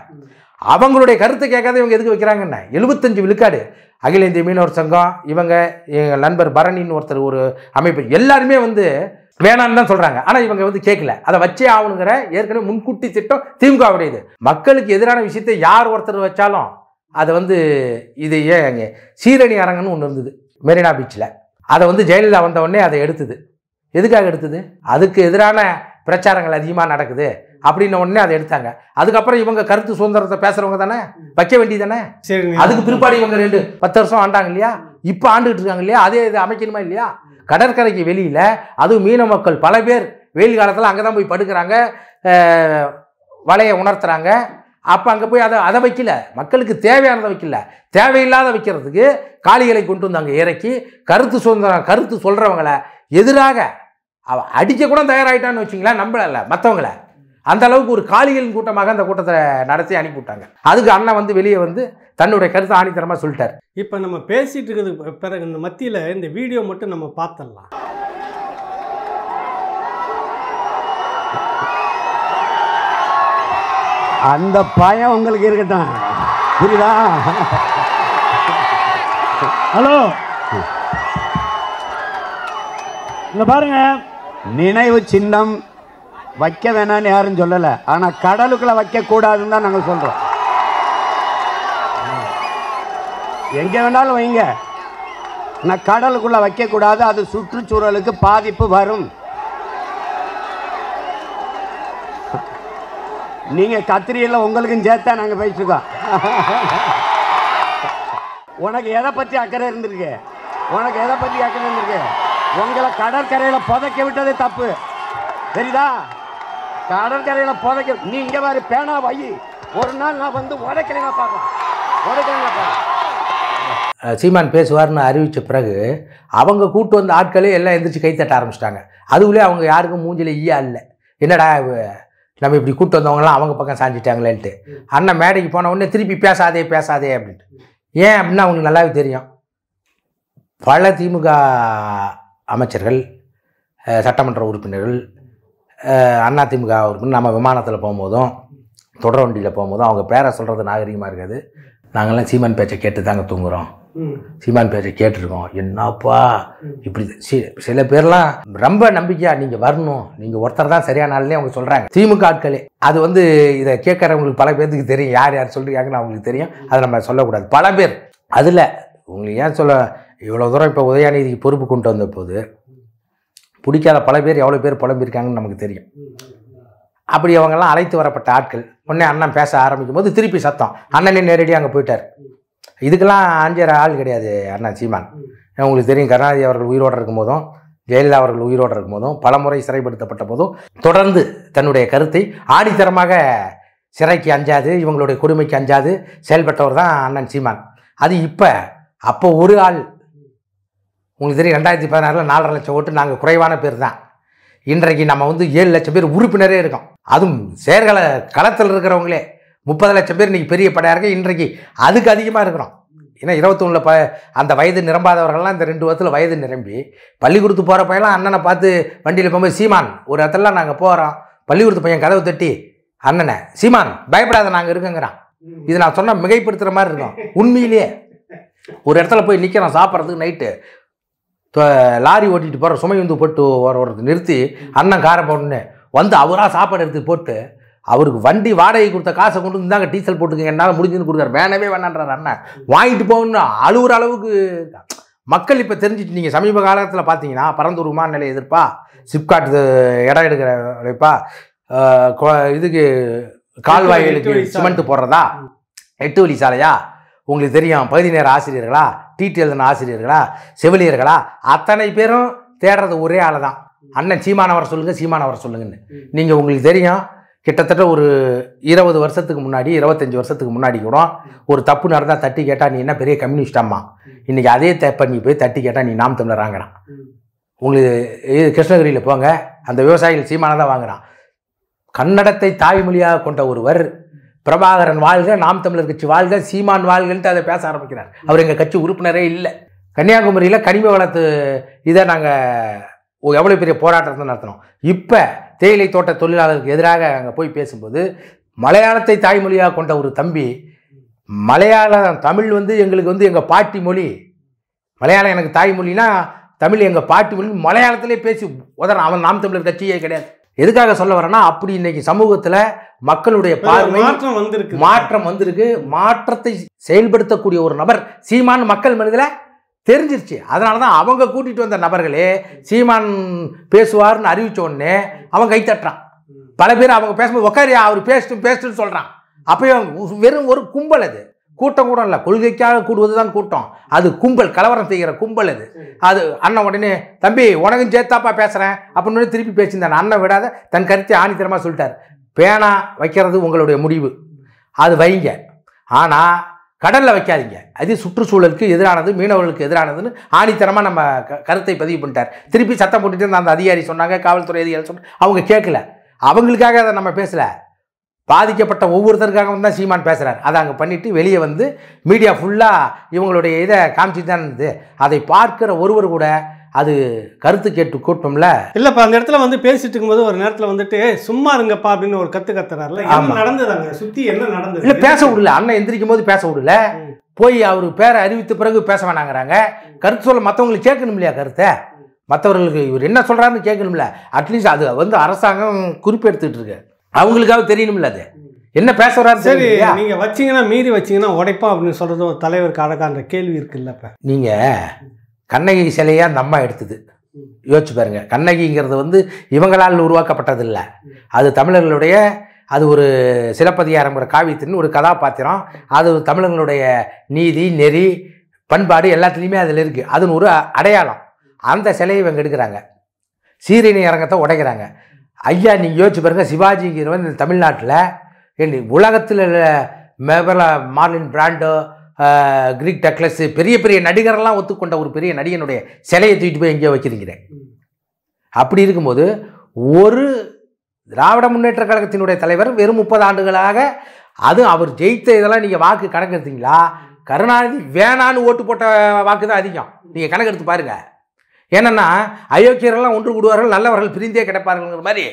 அவங்களுடைய கருத்தை கேட்காத இவங்க எதுக்கு வைக்கிறாங்கன்னு எழுபத்தஞ்சு விழுக்காடு அகில இந்திய மீனவர் சங்கம் இவங்க எங்கள் நண்பர் பரணின்னு ஒருத்தர் ஒரு அமைப்பு எல்லாருமே வந்து வேணான்னு தான் சொல்றாங்க ஆனா இவங்க வந்து கேட்கல அதை வச்சே ஆகணுங்கிற ஏற்கனவே முன்கூட்டி திட்டம் திமுக உடையது மக்களுக்கு எதிரான விஷயத்தை யார் ஒருத்தர் வச்சாலும் அதை வந்து இது ஏன் சீரணி அரங்கன்னு ஒன்று இருந்தது மெரினா பீச்சில் அதை வந்து ஜெயலலிதா வந்தவுடனே அதை எடுத்தது எதுக்காக எடுத்தது அதுக்கு எதிரான பிரச்சாரங்கள் அதிகமாக நடக்குது அப்படின்ன உடனே அதை எடுத்தாங்க அதுக்கப்புறம் இவங்க கருத்து சுதந்திரத்தை பேசுறவங்க தானே வைக்க வேண்டியது தானே அதுக்கு பிற்பாடு இவங்க ரெண்டு பத்து வருஷம் ஆண்டாங்க இல்லையா இப்போ ஆண்டுகிட்டு இருக்காங்க இல்லையா அதே இது அமைக்கணுமா இல்லையா கடற்கரைக்கு வெளியில் அதுவும் மீன மக்கள் பல பேர் வெயில் காலத்தில் அங்கே தான் போய் படுக்கிறாங்க வலையை உணர்த்துறாங்க அப்போ அங்கே போய் அதை அதை வைக்கல மக்களுக்கு தேவையானதை வைக்கல தேவையில்லாத வைக்கிறதுக்கு காளிகளை கொண்டு வந்து அங்கே இறக்கி கருத்து சுதந்திரம் கருத்து சொல்கிறவங்களை எதிராக அவ அடிக்க கூட தயாராகிட்டான்னு வச்சிங்களேன் நம்பலை மற்றவங்கள அந்த அளவுக்கு ஒரு காளிகளின் கூட்டமாக அந்த கூட்டத்தை நடத்தி அனுப்பிவிட்டாங்க அதுக்கு அண்ணன் வந்து வெளியே வந்து தன்னுடைய கருத்தை ஆணித்தரமாக சொல்லிட்டார் இப்போ நம்ம பேசிகிட்டு இருக்கிறது பிறகு இந்த மத்தியில் இந்த வீடியோ மட்டும் நம்ம பார்த்துடலாம் அந்த பயம் உங்களுக்கு இருக்கட்டும் புரியுதா ஹலோ இல்லை பாருங்க நினைவு சின்னம் வைக்க வேணாம்னு யாரும் சொல்லலை ஆனால் கடலுக்குள்ளே வைக்கக்கூடாதுன்னு தான் நாங்கள் சொல்கிறோம் எங்கே வேணாலும் வைங்க ஆனால் கடலுக்குள்ளே வைக்கக்கூடாது அது சுற்றுச்சூழலுக்கு பாதிப்பு வரும் நீங்கள் கத்திரியில் உங்களுக்கும் சேர்த்தா நாங்கள் பேசிட்டுருக்கோம் உனக்கு எதை பற்றி அக்கறை இருந்திருக்கு உனக்கு எதை பற்றி அக்கறை இருந்திருக்கு உங்களை கடற்கரையில் புதைக்க விட்டதே தப்பு சரிதா கடற்கரையில் புதைக்க நீ இங்கே மாதிரி பேனா வை ஒரு நாள் நான் வந்து உடைக்கலைனா பார்க்கலாம் சீமான் பேசுவார்னு அறிவித்த பிறகு அவங்க கூட்டு வந்த ஆட்களே எல்லாம் எந்திரிச்சு கைத்தட்ட ஆரம்பிச்சிட்டாங்க அதுவுள்ளே அவங்க யாருக்கும் மூஞ்சில் ஈயா இல்லை என்னடா நம்ம இப்படி கூட்டு வந்தவங்களாம் அவங்க பக்கம் சாஞ்சிட்டாங்களேன்ட்டு அண்ணன் மேடைக்கு போன உடனே திருப்பி பேசாதே பேசாதே அப்படின்ட்டு ஏன் அப்படின்னா அவங்களுக்கு நல்லாவே தெரியும் பல திமுக அமைச்சர்கள் சட்டமன்ற உறுப்பினர்கள் அதிமுக அவருக்கு நம்ம விமானத்தில் போகும்போதும் தொடர் வண்டியில் போகும்போதும் அவங்க பேரை சொல்கிறது நாகரிகமாக இருக்காது நாங்கள்லாம் சீமான் பேச்சை கேட்டு தாங்க தூங்குகிறோம் சீமான் பேச்சை கேட்டிருக்கோம் என்னப்பா இப்படி சில பேர்லாம் ரொம்ப நம்பிக்கையாக நீங்கள் வரணும் நீங்கள் ஒருத்தர் தான் சரியான ஆளுனே அவங்க சொல்கிறாங்க திமுக ஆட்களே அது வந்து இதை கேட்குறவங்களுக்கு பல பேர்த்துக்கு தெரியும் யார் யார் சொல்கிறீங்கன்னு அவங்களுக்கு தெரியும் அதை நம்ம சொல்லக்கூடாது பல பேர் அதில் உங்களுக்கு ஏன் சொல்ல இவ்வளோ தூரம் இப்போ உதயாநிதிக்கு பொறுப்பு கொண்டு வந்த போது பிடிக்காத பல பேர் எவ்வளோ பேர் புலம்பியிருக்காங்கன்னு நமக்கு தெரியும் அப்படி அவங்கெல்லாம் அழைத்து வரப்பட்ட ஆட்கள் உடனே அண்ணன் பேச ஆரம்பிக்கும் போது திருப்பி சத்தம் அண்ணனே நேரடியாக அங்கே போயிட்டார் இதுக்கெல்லாம் அஞ்சரை ஆள் கிடையாது அண்ணன் சீமான் உங்களுக்கு தெரியும் கருணாநிதி அவர்கள் உயிரோடு இருக்கும் போதும் ஜெயலலிதா அவர்கள் உயிரோடு இருக்கும் போதும் பலமுறை சிறைப்படுத்தப்பட்ட போதும் தொடர்ந்து தன்னுடைய கருத்தை ஆடித்தரமாக சிறைக்கு அஞ்சாது இவங்களுடைய கொடுமைக்கு அஞ்சாது செயல்பட்டவர் தான் அண்ணன் சீமான் அது இப்போ அப்போ ஒரு ஆள் உங்களுக்கு தெரியும் ரெண்டாயிரத்தி பதினாறில் நாலரை லட்சம் ஓட்டு நாங்கள் குறைவான பேர் தான் இன்றைக்கு நம்ம வந்து ஏழு லட்சம் பேர் உறுப்பினரே இருக்கோம் அதுவும் சேர்கல களத்தில் இருக்கிறவங்களே முப்பது லட்சம் பேர் இன்றைக்கி பெரிய படையாக இருக்க இன்றைக்கு அதுக்கு அதிகமாக இருக்கிறோம் ஏன்னா இருபத்தொன்னில் ப அந்த வயது நிரம்பாதவர்கள்லாம் இந்த ரெண்டு வருஷத்தில் வயது நிரம்பி பள்ளிக்கூடத்து போகிற பையன்லாம் அண்ணனை பார்த்து வண்டியில் போகும்போது சீமான் ஒரு இடத்துலலாம் நாங்கள் போகிறோம் பள்ளிக்கூடத்து பையன் கதவு தட்டி அண்ணனை சீமான் பயப்படாத நாங்கள் இருக்குங்கிறான் இது நான் சொன்னால் மிகைப்படுத்துகிற மாதிரி இருக்கும் உண்மையிலேயே ஒரு இடத்துல போய் நிற்கிறோம் சாப்பிட்றதுக்கு நைட்டு லாரி ஓட்டிகிட்டு போகிற சுமை வந்து போட்டு ஒருத்தர் நிறுத்தி அண்ணன் காரை போடணுன்னு வந்து அவராக சாப்பாடு எடுத்து போட்டு அவருக்கு வண்டி வாடகை கொடுத்த காசை கொண்டு தாங்க டீசல் போட்டுக்கங்க என்னால் முடிஞ்சுன்னு கொடுக்குறாரு வேணவே வேணான்றார் அண்ணன் வாங்கிட்டு போகணும்னு அழுகிற அளவுக்கு மக்கள் இப்போ தெரிஞ்சிட்டு நீங்கள் சமீப காலத்தில் பார்த்தீங்கன்னா பரந்தூர் விமான நிலைய எதிர்ப்பா சிப்காட் இடம் எடுக்கிற உழைப்பா இதுக்கு கால்வாய்களுக்கு சிமெண்ட் போடுறதா எட்டு வழி சாலையா உங்களுக்கு தெரியும் பகுதி நேர ஆசிரியர்களா டிடி எழுதின ஆசிரியர்களா செவிலியர்களா அத்தனை பேரும் தேடுறது ஒரே ஆள் தான் அண்ணன் சீமானவரை சொல்லுங்கள் சீமானவரை சொல்லுங்கன்னு நீங்கள் உங்களுக்கு தெரியும் கிட்டத்தட்ட ஒரு இருபது வருஷத்துக்கு முன்னாடி இருபத்தஞ்சி வருஷத்துக்கு முன்னாடி கூட ஒரு தப்பு நடந்தால் தட்டி கேட்டால் நீ என்ன பெரிய கம்யூனிஸ்ட் அம்மா இன்றைக்கி அதே தப்பை நீ போய் தட்டி கேட்டால் நீ நாம் தமிழர் வாங்கினான் உங்களுக்கு இது கிருஷ்ணகிரியில் போங்க அந்த விவசாயிகள் சீமானதான் வாங்கினான் கன்னடத்தை தாய்மொழியாக கொண்ட ஒருவர் பிரபாகரன் வாழ்க நாம் தமிழர் கட்சி வாழ்க சீமான் வாழ்கன்ட்டு அதை பேச ஆரம்பிக்கிறார் அவர் எங்கள் கட்சி உறுப்பினரே இல்லை கன்னியாகுமரியில் கனிம வளத்து இதை நாங்கள் எவ்வளோ பெரிய போராட்டத்தை நடத்தினோம் இப்போ தேயிலை தோட்ட தொழிலாளருக்கு எதிராக அங்கே போய் பேசும்போது மலையாளத்தை தாய்மொழியாக கொண்ட ஒரு தம்பி மலையாளம் தமிழ் வந்து எங்களுக்கு வந்து எங்கள் பாட்டி மொழி மலையாளம் எனக்கு தாய்மொழினா தமிழ் எங்கள் பாட்டி மொழி மலையாளத்திலே பேசி உதறான் அவன் நாம் தமிழர் கட்சியே கிடையாது எதுக்காக சொல்ல வரேன்னா அப்படி இன்னைக்கு சமூகத்துல மக்களுடைய பார்வை மாற்றம் வந்திருக்கு மாற்றம் வந்திருக்கு மாற்றத்தை செயல்படுத்தக்கூடிய ஒரு நபர் சீமான் மக்கள் மனதில் தெரிஞ்சிருச்சு அதனால தான் அவங்க கூட்டிகிட்டு வந்த நபர்களே சீமான் பேசுவார்னு அறிவித்த உடனே அவன் கைத்தட்டுறான் பல பேர் அவங்க பேசும்போது உக்காரியா அவர் பேசிட்டு பேசிட்டுன்னு சொல்கிறான் அப்பயும் வெறும் ஒரு கும்பல் அது கூட்டம் கூட இல்லை கொள்கைக்காக கூடுவது தான் கூட்டம் அது கும்பல் கலவரம் செய்கிற கும்பல் அது அது அண்ணன் உடனே தம்பி உனக்கும் சேர்த்தாப்பா பேசுகிறேன் அப்படின்னு திருப்பி பேசியிருந்தேன் அண்ணன் விடாத தன் கருத்தை ஆணித்தரமாக சொல்லிட்டார் பேனா வைக்கிறது உங்களுடைய முடிவு அது வைங்க ஆனால் கடலில் வைக்காதீங்க அது சுற்றுச்சூழலுக்கு எதிரானது மீனவர்களுக்கு எதிரானதுன்னு ஆணித்தரமாக நம்ம கருத்தை பதிவு பண்ணிட்டார் திருப்பி சத்தம் போட்டுட்டு அந்த அதிகாரி சொன்னாங்க காவல்துறை அதிகாரி சொன்னாங்க அவங்க கேட்கல அவங்களுக்காக அதை நம்ம பேசலை பாதிக்கப்பட்ட ஒவ்வொருத்தருக்காக தான் சீமான் பேசுகிறார் அதை அங்கே பண்ணிவிட்டு வெளியே வந்து மீடியா ஃபுல்லாக இவங்களுடைய இதை காமிச்சிட்டு தான் இருந்தது அதை பார்க்குற ஒருவர் கூட அது கருத்து கேட்டு கூட்டம்ல இல்லப்பா அந்த இடத்துல வந்து பேசிட்டு இருக்கும்போது ஒரு நேரத்தில் வந்துட்டு சும்மா இருங்கப்பா அப்படின்னு ஒரு கத்து கத்துறாருல நடந்ததாங்க சுத்தி என்ன நடந்தது இல்லை பேச விடல அண்ணன் எந்திரிக்கும் போது பேச விடல போய் அவர் பேரை அறிவித்த பிறகு பேச வேணாங்கிறாங்க கருத்து சொல்ல மற்றவங்களுக்கு கேட்கணும் இல்லையா கருத்தை மற்றவர்களுக்கு இவர் என்ன சொல்கிறாருன்னு கேட்கணும்ல அட்லீஸ்ட் அது வந்து அரசாங்கம் குறிப்பெடுத்துட்டு இருக்கு அவங்களுக்காக தெரியணும்ல அது என்ன பேச வராது சரி நீங்கள் வச்சீங்கன்னா மீறி வச்சீங்கன்னா உடைப்பா அப்படின்னு சொல்கிறது ஒரு தலைவருக்கு அழகான கேள்வி இல்லப்ப நீங்கள் கண்ணகி சிலையாக அந்த அம்மா எடுத்தது யோசிச்சு பாருங்க கண்ணகிங்கிறது வந்து இவங்களால் உருவாக்கப்பட்டது இல்லை அது தமிழர்களுடைய அது ஒரு சிலப்பதிகாரங்கிற காவியத்தின் ஒரு கதாபாத்திரம் அது தமிழர்களுடைய நீதி நெறி பண்பாடு எல்லாத்துலேயுமே அதில் இருக்குது அதுன்னு ஒரு அடையாளம் அந்த சிலையை இவங்க எடுக்கிறாங்க சீரணி அரங்கத்தை உடைக்கிறாங்க ஐயா நீங்கள் யோசிச்சு பாருங்கள் சிவாஜிங்கிறவன் இந்த தமிழ்நாட்டில் இன்னி உலகத்தில் மேபல மார்லின் பிராண்டோ கிரீக் டக்லஸ் பெரிய பெரிய நடிகரெல்லாம் ஒத்துக்கொண்ட ஒரு பெரிய நடிகனுடைய சிலையை தூக்கிட்டு போய் எங்கேயோ வச்சிருக்கிறேன் அப்படி இருக்கும்போது ஒரு திராவிட முன்னேற்ற கழகத்தினுடைய தலைவர் வெறும் முப்பது ஆண்டுகளாக அதுவும் அவர் ஜெயித்த இதெல்லாம் நீங்கள் வாக்கு கணக்கு எடுத்தீங்களா கருணாநிதி வேணான்னு ஓட்டு போட்ட வாக்கு தான் அதிகம் நீங்கள் கணக்கு எடுத்து பாருங்கள் என்னென்னா அயோக்கியர்கள்லாம் ஒன்று கூடுவார்கள் நல்லவர்கள் பிரிந்தே கிடப்பார்கள்ங்கிற மாதிரி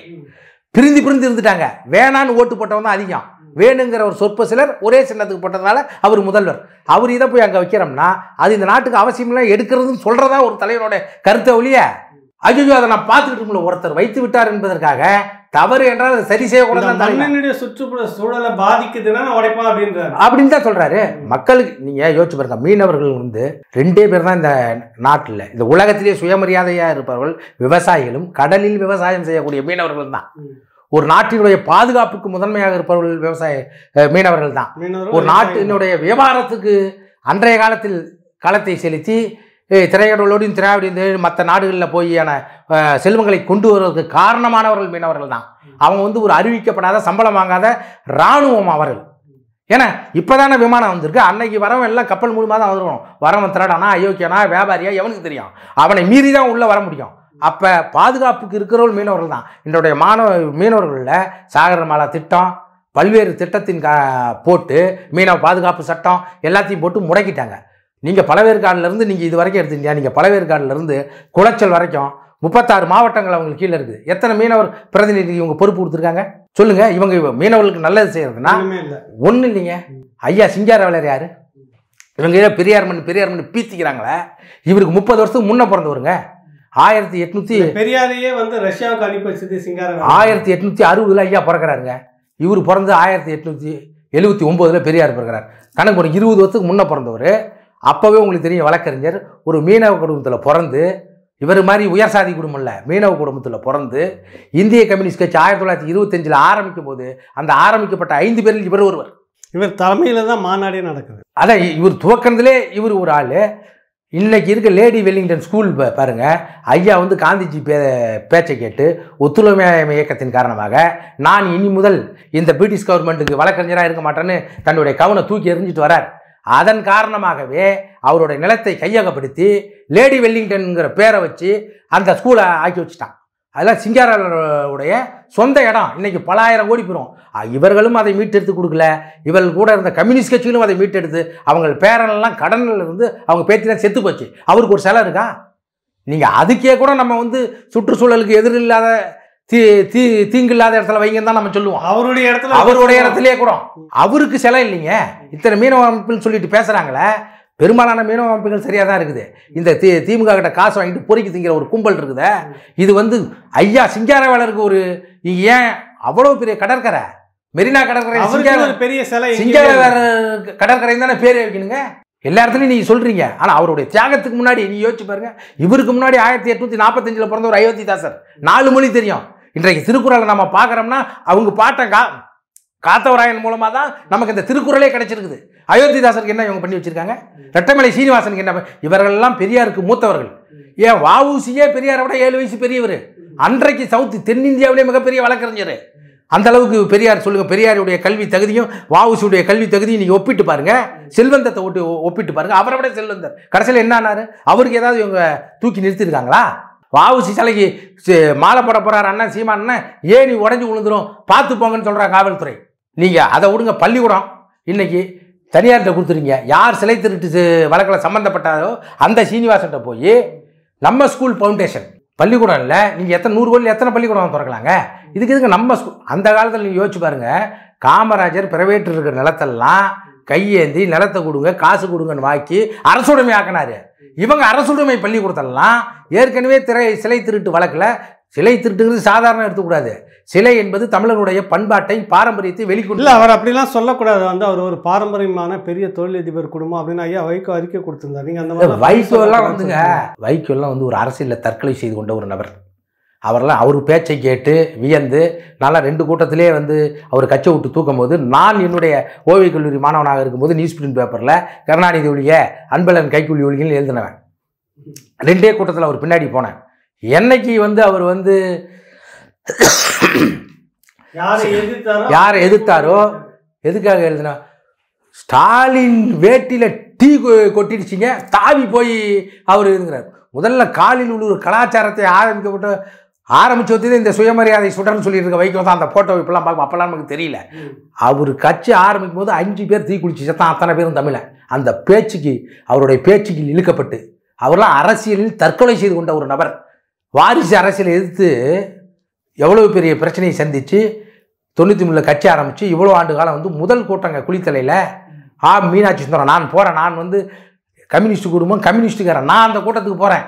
பிரிந்து பிரிந்து இருந்துட்டாங்க வேணான்னு ஓட்டு போட்டவன் தான் அதிகம் வேணுங்கிற ஒரு சொற்ப சிலர் ஒரே சின்னத்துக்கு போட்டதுனால அவர் முதல்வர் அவர் இதை போய் அங்கே வைக்கிறோம்னா அது இந்த நாட்டுக்கு அவசியம்லாம் எடுக்கிறதுன்னு சொல்கிறதா ஒரு தலைவனோட கருத்தை ஒழிய அஜுஜோ அதை நான் பார்த்துக்கிட்டு ஒருத்தர் வைத்து விட்டார் என்பதற்காக தவறு என்றால் அதை சரி செய்யக்கூடாது சுற்றுப்புற சூழலை பாதிக்குதுன்னா உடைப்பா அப்படின்றாரு அப்படின்னு தான் சொல்றாரு மக்களுக்கு நீங்க யோசிச்சு பாருங்க மீனவர்கள் வந்து ரெண்டே பேர் தான் இந்த நாட்டில் இந்த உலகத்திலேயே சுயமரியாதையா இருப்பவர்கள் விவசாயிகளும் கடலில் விவசாயம் செய்யக்கூடிய மீனவர்கள் தான் ஒரு நாட்டினுடைய பாதுகாப்புக்கு முதன்மையாக இருப்பவர்கள் விவசாய மீனவர்கள் தான் ஒரு நாட்டினுடைய விவகாரத்துக்கு அன்றைய காலத்தில் களத்தை செலுத்தி திரையுடலோடையும் திராவிட மற்ற நாடுகளில் போயான செல்வங்களை கொண்டு வருவதற்கு காரணமானவர்கள் மீனவர்கள் தான் அவங்க வந்து ஒரு அறிவிக்கப்படாத சம்பளம் வாங்காத இராணுவம் அவர்கள் ஏன்னா இப்போ தானே விமானம் வந்திருக்கு அன்னைக்கு வரவன் எல்லாம் கப்பல் மூலமாக தான் வந்துடும் வரவன் திராடானா அயோக்கியனா வியாபாரியா எவனுக்கு தெரியும் அவனை மீறி தான் உள்ளே வர முடியும் அப்போ பாதுகாப்புக்கு இருக்கிறவர்கள் மீனவர்கள் தான் என்னுடைய மாணவ மீனவர்களில் சாகரமாலா திட்டம் பல்வேறு திட்டத்தின் போட்டு மீனவ பாதுகாப்பு சட்டம் எல்லாத்தையும் போட்டு முடக்கிட்டாங்க நீங்கள் பழவேற்காடுலேருந்து நீங்கள் இது வரைக்கும் எடுத்துட்டீங்க நீங்கள் பழவேற்காடுலேருந்து குளச்சல் வரைக்கும் முப்பத்தாறு மாவட்டங்கள் அவங்களுக்கு கீழே இருக்குது எத்தனை மீனவர் பிரதிநிதி இவங்க பொறுப்பு கொடுத்துருக்காங்க சொல்லுங்கள் இவங்க மீனவர்களுக்கு நல்லது செய்கிறதுனா ஒன்றும் இல்லைங்க ஐயா சிங்கார வேலர் யார் இவங்க ஏதோ பெரியார் மண் பெரியார் மண் பீத்திக்கிறாங்களே இவருக்கு முப்பது வருஷத்துக்கு முன்ன பிறந்தவருங்க ஆயிரத்தி எட்நூத்தி பெரியாரையே வந்து ரஷ்யாவுக்கு அனுப்பி வச்சது சிங்கார ஆயிரத்தி எட்நூத்தி அறுபதுல ஐயா பிறக்கிறாருங்க இவர் பிறந்து ஆயிரத்தி எட்நூத்தி எழுபத்தி ஒம்போதில் பெரியார் பிறக்கிறார் கணக்கு ஒரு இருபது வருஷத்துக்கு முன்னே பிறந்தவர் அப்போவே உங்களுக்கு தெரியும் வழக்கறிஞர் ஒரு மீனவ குடும்பத்தில் பிறந்து இவர் மாதிரி உயர் சாதி குடும்பம் இல்லை மீனவ குடும்பத்தில் பிறந்து இந்திய கம்யூனிஸ்ட் கட்சி ஆயிரத்தி தொள்ளாயிரத்தி இருபத்தஞ்சில் ஆரம்பிக்கும் போது அந்த ஆரம்பிக்கப்பட்ட ஐந்து பேரில் இவர் ஒருவர் இவர் தலைமையில் தான் மாநாடே நடக்குது அதான் இவர் துவக்கிறதுலே இவர் ஒரு ஆள் இன்றைக்கி இருக்க லேடி வெல்லிங்டன் ஸ்கூல் பாருங்கள் ஐயா வந்து காந்திஜி பே பேச்சை கேட்டு ஒத்துழைமை இயக்கத்தின் காரணமாக நான் இனி முதல் இந்த பிரிட்டிஷ் கவர்மெண்ட்டுக்கு வழக்கறிஞராக இருக்க மாட்டேன்னு தன்னுடைய கவனை தூக்கி எறிஞ்சிட்டு வரார் அதன் காரணமாகவே அவருடைய நிலத்தை கையகப்படுத்தி லேடி வெல்லிங்டன்ங்கிற பேரை வச்சு அந்த ஸ்கூலை ஆக்கி வச்சுட்டான் அதெல்லாம் சிங்காரருடைய சொந்த இடம் இன்றைக்கி பல ஆயிரம் கோடி பெறும் இவர்களும் அதை மீட்டெடுத்து கொடுக்கல இவர்கள் கூட இருந்த கம்யூனிஸ்ட் கட்சிகளும் அதை மீட்டெடுத்து அவங்க பேரனெல்லாம் கடனில் இருந்து அவங்க பேத்திலாம் செத்து போச்சு அவருக்கு ஒரு செலவு இருக்கா நீங்கள் அதுக்கே கூட நம்ம வந்து சுற்றுச்சூழலுக்கு எதிரில்லாத தீ தீ இல்லாத இடத்துல வைங்கன்னு தான் நம்ம சொல்லுவோம் அவருடைய இடத்துல அவருடைய இடத்துலயே கூட அவருக்கு சிலை இல்லைங்க இத்தனை மீனவ அமைப்புன்னு சொல்லிட்டு பேசுகிறாங்களே பெரும்பாலான மீனவ அமைப்புகள் சரியாக தான் இருக்குது இந்த தி திமுக கிட்ட காசு வாங்கிட்டு பொறுக்கி திங்கிற ஒரு கும்பல் இருக்குது இது வந்து ஐயா சிங்காரவேளருக்கு ஒரு ஏன் அவ்வளோ பெரிய கடற்கரை மெரினா கடற்கரை பெரிய சிலை சிங்காரவேலர் கடற்கரை தானே பேர் வைக்கணுங்க எல்லா இடத்துலையும் நீங்கள் சொல்கிறீங்க ஆனால் அவருடைய தியாகத்துக்கு முன்னாடி நீ யோசிச்சு பாருங்க இவருக்கு முன்னாடி ஆயிரத்தி எட்நூற்றி நாற்பத்தஞ்சில் பிறந்த ஒரு அயோத்தி தாசர் நாலு மொழி தெரியும் இன்றைக்கு திருக்குறளை நம்ம பார்க்குறோம்னா அவங்க பாட்டம் கா காத்தவராயன் மூலமாக தான் நமக்கு இந்த திருக்குறளே கிடைச்சிருக்குது அயோத்திதாசனுக்கு என்ன இவங்க பண்ணி வச்சுருக்காங்க ரெட்டமலை சீனிவாசனுக்கு என்ன இவர்கள்லாம் பெரியாருக்கு மூத்தவர்கள் ஏன் வாவூசியே பெரியாரை விட ஏழு வயசு பெரியவர் அன்றைக்கு சவுத்து தென்னிந்தியாவிலே மிகப்பெரிய வழக்கறிஞர் அந்த அளவுக்கு பெரியார் சொல்லுங்கள் பெரியாருடைய கல்வி தகுதியும் வாவுசியுடைய கல்வி தகுதியும் நீங்கள் ஒப்பிட்டு பாருங்கள் செல்வந்தத்தை ஒட்டு ஒப்பிட்டு பாருங்கள் அவரை விட செல்வந்தர் கடைசியில் என்ன அவருக்கு ஏதாவது இவங்க தூக்கி நிறுத்திருக்காங்களா வாவுசி சிலைக்கு மாலை போட போகிறார் அண்ணன் ஏ நீ உடஞ்சி விழுந்துடும் பார்த்து போங்கன்னு சொல்கிறாங்க காவல்துறை நீங்கள் அதை விடுங்க பள்ளிக்கூடம் இன்றைக்கி தனியார்கிட்ட கொடுத்துருங்க யார் சிலை திருட்டு வழக்கில் சம்மந்தப்பட்டாரோ அந்த சீனிவாசன்கிட்ட போய் நம்ம ஸ்கூல் ஃபவுண்டேஷன் பள்ளிக்கூடம் இல்லை நீங்கள் எத்தனை நூறு கோயில் எத்தனை பள்ளிக்கூடம் திறக்கலாங்க இதுக்கு இதுக்கு நம்ம ஸ்கூல் அந்த காலத்தில் நீங்கள் யோசிச்சு பாருங்கள் காமராஜர் பிரைவேட் இருக்கிற நிலத்தெல்லாம் கையேந்தி நிலத்தை கொடுங்க காசு கொடுங்கன்னு வாக்கி அரசுடைமை ஆக்கினார் இவங்க அரசுடைமை பள்ளிக்கூடத்தெல்லாம் ஏற்கனவே திரை சிலை திருட்டு வழக்கில் சிலை திருட்டுங்கிறது சாதாரண எடுத்துக்கூடாது சிலை என்பது தமிழனுடைய பண்பாட்டை பாரம்பரியத்தை வெளிக்கொண்டு இல்லை அவர் அப்படிலாம் சொல்லக்கூடாது வந்து அவர் ஒரு பாரம்பரியமான பெரிய தொழிலதிபர் குடும்பம் அப்படின்னு ஐயா வைகோ அறிக்கை கொடுத்துருந்தார் நீங்கள் அந்த மாதிரி வைகோ எல்லாம் வந்துங்க வைகோ எல்லாம் வந்து ஒரு அரசியலில் தற்கொலை செய்து கொண்ட ஒரு நபர் அவரெல்லாம் அவர் பேச்சை கேட்டு வியந்து நல்லா ரெண்டு கூட்டத்திலே வந்து அவர் கச்சை விட்டு தூக்கும் போது நான் என்னுடைய ஓவியக் கல்லூரி மாணவனாக இருக்கும்போது நியூஸ் பிரிண்ட் பேப்பரில் கருணாநிதி ஒழிய அன்பழன் கைக்கூலி ஒழிகள் எழுதினவன் ரெண்டே கூட்டத்தில் அவர் பின்னாடி போனேன் என்னைக்கு வந்து அவர் வந்து யாரை எதிர்த்தாரோ எதுக்காக எழுதின ஸ்டாலின் வேட்டியில் டீ கொட்டிடுச்சிங்க தாவி போய் அவர் இதுங்கிறார் முதல்ல காலில் உள்ள ஒரு கலாச்சாரத்தை ஆரம்பிக்கப்பட்ட ஆரம்பிச்சோத்தே இந்த சுயமரியாதை சுடர்னு சொல்லியிருக்க இருக்க தான் அந்த ஃபோட்டோ இப்பெல்லாம் பார்க்கும் அப்போல்லாம் நமக்கு தெரியல அவர் கட்சி ஆரம்பிக்கும் போது அஞ்சு பேர் தீக்குளிச்சு சத்தான் அத்தனை பேரும் தமிழை அந்த பேச்சுக்கு அவருடைய பேச்சுக்கு இழுக்கப்பட்டு அவரெல்லாம் அரசியலில் தற்கொலை செய்து கொண்ட ஒரு நபர் வாரிசு அரசியலை எதிர்த்து எவ்வளோ பெரிய பிரச்சனையை சந்தித்து தொண்ணூற்றி மூணில் கட்சி ஆரம்பித்து இவ்வளோ ஆண்டு காலம் வந்து முதல் கூட்டங்க குளித்தலையில் ஆ மீனாட்சி சுந்தரம் நான் போகிறேன் நான் வந்து கம்யூனிஸ்ட் குடும்பம் கம்யூனிஸ்டுக்காரன் நான் அந்த கூட்டத்துக்கு போகிறேன்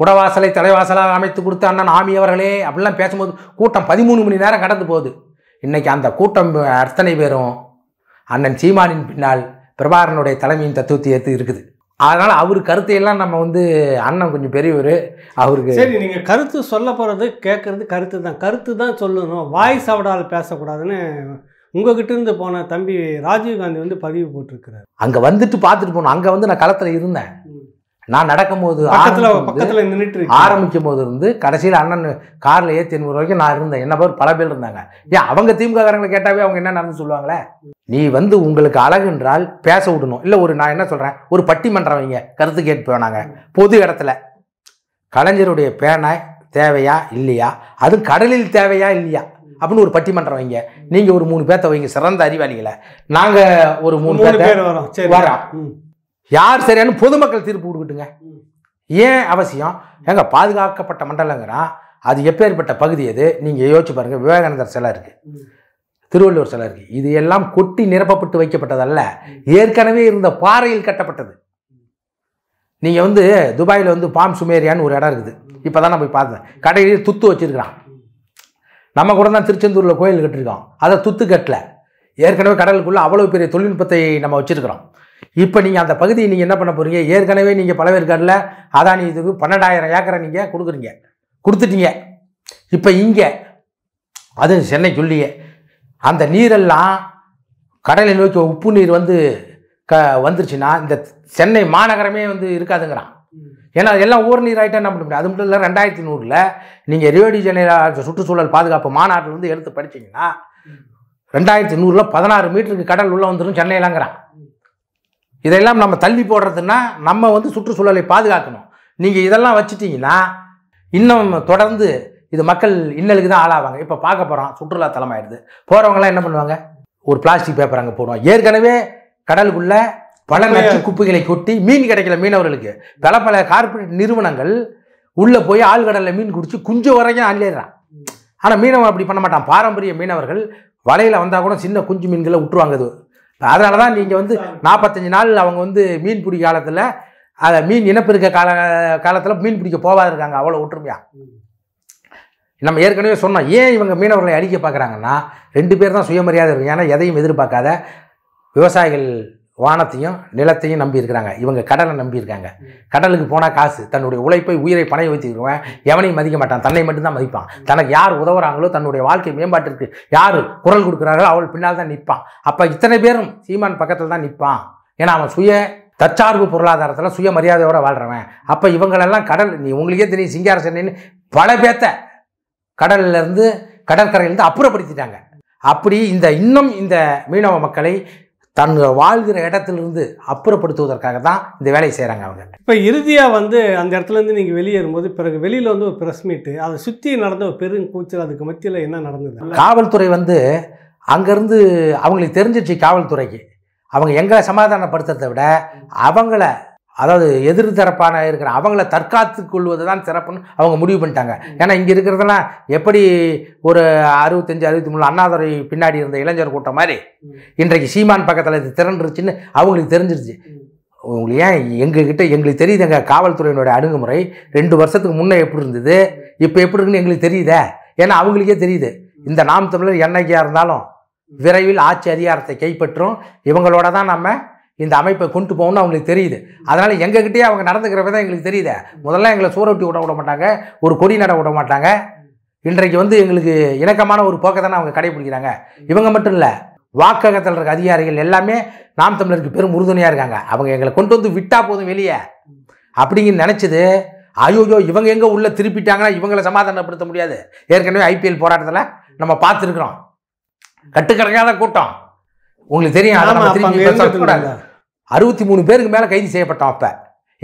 குடவாசலை தலைவாசலாக அமைத்து கொடுத்த அண்ணன் ஆமி அவர்களே அப்படிலாம் பேசும்போது கூட்டம் பதிமூணு மணி நேரம் கடந்து போகுது இன்றைக்கி அந்த கூட்டம் அத்தனை பேரும் அண்ணன் சீமானின் பின்னால் பிரபாகரனுடைய தலைமையின் தத்துவத்தை ஏற்று இருக்குது அதனால் அவர் கருத்தையெல்லாம் நம்ம வந்து அண்ணன் கொஞ்சம் பெரியவர் அவருக்கு சரி நீங்கள் கருத்து சொல்ல போகிறது கேட்குறது கருத்து தான் கருத்து தான் சொல்லணும் வாய் சவடால் பேசக்கூடாதுன்னு உங்ககிட்ட இருந்து போன தம்பி ராஜீவ்காந்தி வந்து பதிவு போட்டிருக்கிறார் அங்கே வந்துட்டு பார்த்துட்டு போனோம் அங்கே வந்து நான் களத்தில் இருந்தேன் நான் நடக்கும்போது பக்கத்தில் நின்றுட்டு ஆரம்பிக்கும் போது இருந்து கடைசியில் அண்ணன் கார்ல ஏற்றி எண்பது ரூபாய்க்கு நான் இருந்தேன் என்ன பேர் பல பேர் இருந்தாங்க ஏன் அவங்க திமுககாரங்களை கேட்டாவே அவங்க என்ன நடந்து சொல்லுவாங்களே நீ வந்து உங்களுக்கு அழகு என்றால் பேச விடணும் இல்லை ஒரு நான் என்ன சொல்கிறேன் ஒரு பட்டிமன்றம் வைங்க கருத்து கேட்டு போனாங்க பொது இடத்துல கலைஞருடைய பேனை தேவையா இல்லையா அதுவும் கடலில் தேவையா இல்லையா அப்படின்னு ஒரு பட்டிமன்றம் வைங்க நீங்கள் ஒரு மூணு பேர்த்த வைங்க சிறந்த அறிவாளிகளை நாங்கள் ஒரு மூணு பேர் வரோம் வரோம் யார் சரியான பொதுமக்கள் தீர்ப்பு கொடுக்கட்டுங்க ஏன் அவசியம் எங்க பாதுகாக்கப்பட்ட மண்டலங்கிறான் அது எப்பேற்பட்ட பகுதி அது நீங்கள் யோசிச்சு பாருங்கள் விவேகானந்தர் சிலை இருக்குது திருவள்ளுவர் சிலை இருக்குது இது எல்லாம் கொட்டி நிரப்பப்பட்டு வைக்கப்பட்டதல்ல ஏற்கனவே இருந்த பாறையில் கட்டப்பட்டது நீங்கள் வந்து துபாயில் வந்து பாம் சுமேரியான்னு ஒரு இடம் இருக்குது இப்போ தான் நான் போய் பார்த்தேன் கடையில் துத்து வச்சுருக்கிறான் நம்ம கூட தான் திருச்செந்தூரில் கோயில் கட்டிருக்கோம் அதை துத்து கட்டல ஏற்கனவே கடலுக்குள்ளே அவ்வளோ பெரிய தொழில்நுட்பத்தை நம்ம வச்சுருக்கிறோம் இப்போ நீங்கள் அந்த பகுதியை நீங்கள் என்ன பண்ண போகிறீங்க ஏற்கனவே நீங்கள் பழவேற்காடில் அதானி இதுக்கு பன்னெண்டாயிரம் ஏக்கரை நீங்கள் கொடுக்குறீங்க கொடுத்துட்டீங்க இப்போ இங்கே அது சென்னை சொல்லியே அந்த நீரெல்லாம் கடலை நோக்கி உப்பு நீர் வந்து க வந்துருச்சுன்னா இந்த சென்னை மாநகரமே வந்து இருக்காதுங்கிறான் ஏன்னா எல்லாம் ஊர் நீர் ஆகிட்டா என்ன பண்ண முடியும் அது மட்டும் இல்லை ரெண்டாயிரத்தி நூறில் நீங்கள் ரேடி ஜெனரா சுற்றுச்சூழல் பாதுகாப்பு மாநாட்டில் வந்து எடுத்து படித்தீங்கன்னா ரெண்டாயிரத்தி நூறில் பதினாறு மீட்டருக்கு கடல் உள்ளே வந்துடும் சென்னையிலங்கிறான் இதையெல்லாம் நம்ம தள்ளி போடுறதுன்னா நம்ம வந்து சுற்றுச்சூழலை பாதுகாக்கணும் நீங்கள் இதெல்லாம் வச்சுட்டிங்கன்னா இன்னும் தொடர்ந்து இது மக்கள் இன்னலுக்கு தான் ஆளாவாங்க இப்போ பார்க்க போகிறோம் சுற்றுலா ஆயிடுது போகிறவங்களாம் என்ன பண்ணுவாங்க ஒரு பிளாஸ்டிக் பேப்பர் அங்கே போடுவோம் ஏற்கனவே கடலுக்குள்ளே பல நச்சு குப்பைகளை கொட்டி மீன் கிடைக்கல மீனவர்களுக்கு பல பல கார்பரேட் நிறுவனங்கள் உள்ளே போய் ஆழ்கடலில் மீன் குடிச்சு குஞ்சு வரைக்கும் அள்ளிடுறான் ஆனால் மீனவன் அப்படி பண்ண மாட்டான் பாரம்பரிய மீனவர்கள் வலையில் வந்தால் கூட சின்ன குஞ்சு மீன்களை விட்டுருவாங்க அது அதனால தான் நீங்கள் வந்து நாற்பத்தஞ்சு நாள் அவங்க வந்து மீன் பிடி காலத்தில் அதை மீன் இனப்பெருக்க கால காலத்தில் மீன் பிடிக்க போகாது இருக்காங்க அவ்வளோ ஒற்றுமையாக நம்ம ஏற்கனவே சொன்னோம் ஏன் இவங்க மீனவர்களை அழிக்க பார்க்குறாங்கன்னா ரெண்டு பேர் தான் சுயமரியாதை இருக்கும் ஏன்னா எதையும் எதிர்பார்க்காத விவசாயிகள் வானத்தையும் நிலத்தையும் நம்பியிருக்கிறாங்க இவங்க கடலை நம்பியிருக்காங்க கடலுக்கு போனால் காசு தன்னுடைய உழைப்பை உயிரை பணைய வச்சுருவேன் எவனையும் மதிக்க மாட்டான் தன்னை மட்டும்தான் மதிப்பான் தனக்கு யார் உதவுறாங்களோ தன்னுடைய வாழ்க்கை மேம்பாட்டிற்கு யார் குரல் கொடுக்குறாங்களோ அவள் பின்னால் தான் நிற்பான் அப்போ இத்தனை பேரும் சீமான் பக்கத்தில் தான் நிற்பான் ஏன்னா அவன் சுய தற்சார்பு பொருளாதாரத்தில் சுயமரியாதையோடு வாழ்கிறவன் அப்போ இவங்களெல்லாம் கடல் நீ உங்களுக்கே தெரியும் சிங்கார சென்னைன்னு பல பேர்த்த கடல்லேருந்து கடற்கரையிலேருந்து அப்புறப்படுத்திட்டாங்க அப்படி இந்த இன்னும் இந்த மீனவ மக்களை தன் வாழ்கிற இடத்துலேருந்து அப்புறப்படுத்துவதற்காக தான் இந்த வேலையை செய்கிறாங்க அவங்க இப்போ இறுதியாக வந்து அந்த இடத்துலேருந்து நீங்கள் வெளியேறும்போது பிறகு வெளியில் வந்து ஒரு ப்ரெஸ் மீட்டு அதை சுற்றி நடந்த ஒரு பெரும் கூச்சல் அதுக்கு மத்தியில் என்ன நடந்தது காவல்துறை வந்து அங்கேருந்து அவங்களுக்கு தெரிஞ்சிச்சு காவல்துறைக்கு அவங்க எங்களை சமாதானப்படுத்துறதை விட அவங்கள அதாவது எதிர் தரப்பான இருக்கிற அவங்கள தற்காத்து கொள்வது தான் சிறப்புன்னு அவங்க முடிவு பண்ணிட்டாங்க ஏன்னா இங்கே இருக்கிறதெல்லாம் எப்படி ஒரு அறுபத்தஞ்சு அறுபத்தி மூணு அண்ணாதுரை பின்னாடி இருந்த இளைஞர் கூட்டம் மாதிரி இன்றைக்கு சீமான் பக்கத்தில் இது திரண்டுருச்சுன்னு அவங்களுக்கு தெரிஞ்சிருச்சு உங்களுக்கு ஏன் எங்ககிட்ட எங்களுக்கு தெரியுதுங்க காவல்துறையினுடைய அணுகுமுறை ரெண்டு வருஷத்துக்கு முன்னே எப்படி இருந்தது இப்போ எப்படி இருக்குன்னு எங்களுக்கு தெரியுதே ஏன்னா அவங்களுக்கே தெரியுது இந்த நாம் தமிழர் என்னைக்கியாக இருந்தாலும் விரைவில் ஆட்சி அதிகாரத்தை கைப்பற்றும் இவங்களோட தான் நம்ம இந்த அமைப்பை கொண்டு போகணும்னு அவங்களுக்கு தெரியுது அதனால் எங்ககிட்டயே அவங்க நடந்துக்கிற விதம் எங்களுக்கு தெரியுது முதல்ல எங்களை சூரொட்டி விட விட மாட்டாங்க ஒரு கொடி நட விட மாட்டாங்க இன்றைக்கு வந்து எங்களுக்கு இணக்கமான ஒரு போக்கை தானே அவங்க கடைபிடிக்கிறாங்க இவங்க மட்டும் இல்லை வாக்ககத்தில் இருக்க அதிகாரிகள் எல்லாமே நாம் தமிழருக்கு பெரும் உறுதுணையாக இருக்காங்க அவங்க எங்களை கொண்டு வந்து விட்டால் போதும் வெளியே அப்படிங்கு நினச்சது அயோயோ இவங்க எங்கே உள்ளே திருப்பிட்டாங்கன்னா இவங்களை சமாதானப்படுத்த முடியாது ஏற்கனவே ஐபிஎல் போராட்டத்தில் நம்ம பார்த்துருக்குறோம் கட்டுக்கடங்காத கூட்டம் உங்களுக்கு தெரியும் அறுபத்தி மூணு பேருக்கு மேலே கைது செய்யப்பட்டோம் அப்போ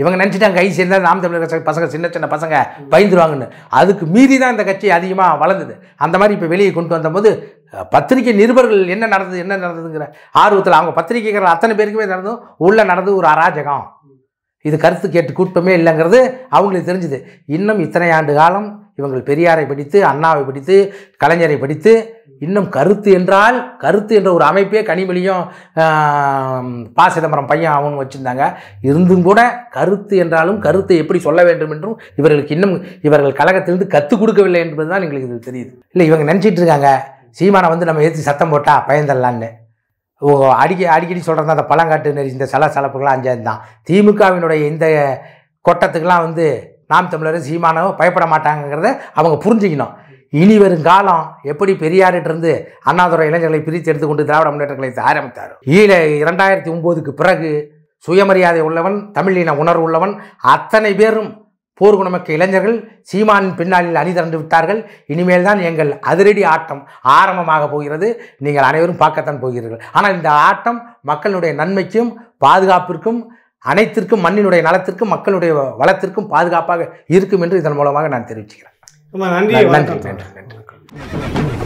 இவங்க நினச்சிட்டாங்க கைது செய்யலாம் நாம் தமிழர் பசங்க சின்ன சின்ன பசங்க பயந்துருவாங்கன்னு அதுக்கு மீறி தான் இந்த கட்சி அதிகமாக வளர்ந்தது அந்த மாதிரி இப்போ வெளியே கொண்டு வந்தபோது பத்திரிகை நிருபர்கள் என்ன நடந்தது என்ன நடந்ததுங்கிற ஆர்வத்தில் அவங்க பத்திரிகைகள் அத்தனை பேருக்குமே நடந்தும் உள்ளே நடந்தது ஒரு அராஜகம் இது கருத்து கேட்டு கூட்டமே இல்லைங்கிறது அவங்களுக்கு தெரிஞ்சுது இன்னும் இத்தனை ஆண்டு காலம் இவங்கள் பெரியாரை படித்து அண்ணாவை படித்து கலைஞரை படித்து இன்னும் கருத்து என்றால் கருத்து என்ற ஒரு அமைப்பே கனிமொழியும் பா சிதம்பரம் பையன் அவன் வச்சுருந்தாங்க இருந்தும் கூட கருத்து என்றாலும் கருத்தை எப்படி சொல்ல வேண்டும் என்றும் இவர்களுக்கு இன்னும் இவர்கள் கழகத்திலிருந்து கற்றுக் கொடுக்கவில்லை என்பது தான் எங்களுக்கு இது தெரியுது இல்லை இவங்க நினச்சிட்டு இருக்காங்க சீமானை வந்து நம்ம ஏற்றி சத்தம் போட்டால் பயந்தரலான்னு ஓ அடிக்க அடிக்கடி சொல்கிறது அந்த பழங்காட்டு நெறி இந்த சல சலப்புகள்லாம் அஞ்சாது தான் திமுகவினுடைய இந்த கொட்டத்துக்கெலாம் வந்து நாம் தமிழர் சீமானவோ பயப்பட மாட்டாங்கிறத அவங்க புரிஞ்சுக்கணும் இனி வரும் காலம் எப்படி பெரியாரிட்டிருந்து அண்ணாதுரை இளைஞர்களை பிரித்து எடுத்துக்கொண்டு திராவிட முன்னேற்ற கழகத்தை ஆரம்பித்தார் ஈழ இரண்டாயிரத்தி ஒம்போதுக்கு பிறகு சுயமரியாதை உள்ளவன் தமிழின உணர்வு உள்ளவன் அத்தனை பேரும் போர்குணமிக்க இளைஞர்கள் சீமானின் பின்னாளில் அணிதிரண்டு விட்டார்கள் இனிமேல் தான் எங்கள் அதிரடி ஆட்டம் ஆரம்பமாக போகிறது நீங்கள் அனைவரும் பார்க்கத்தான் போகிறீர்கள் ஆனால் இந்த ஆட்டம் மக்களுடைய நன்மைக்கும் பாதுகாப்பிற்கும் அனைத்திற்கும் மண்ணினுடைய நலத்திற்கும் மக்களுடைய வளத்திற்கும் பாதுகாப்பாக இருக்கும் என்று இதன் மூலமாக நான் தெரிவிச்சுக்கிறேன் ரொம்ப நன்றி நன்றி நன்றி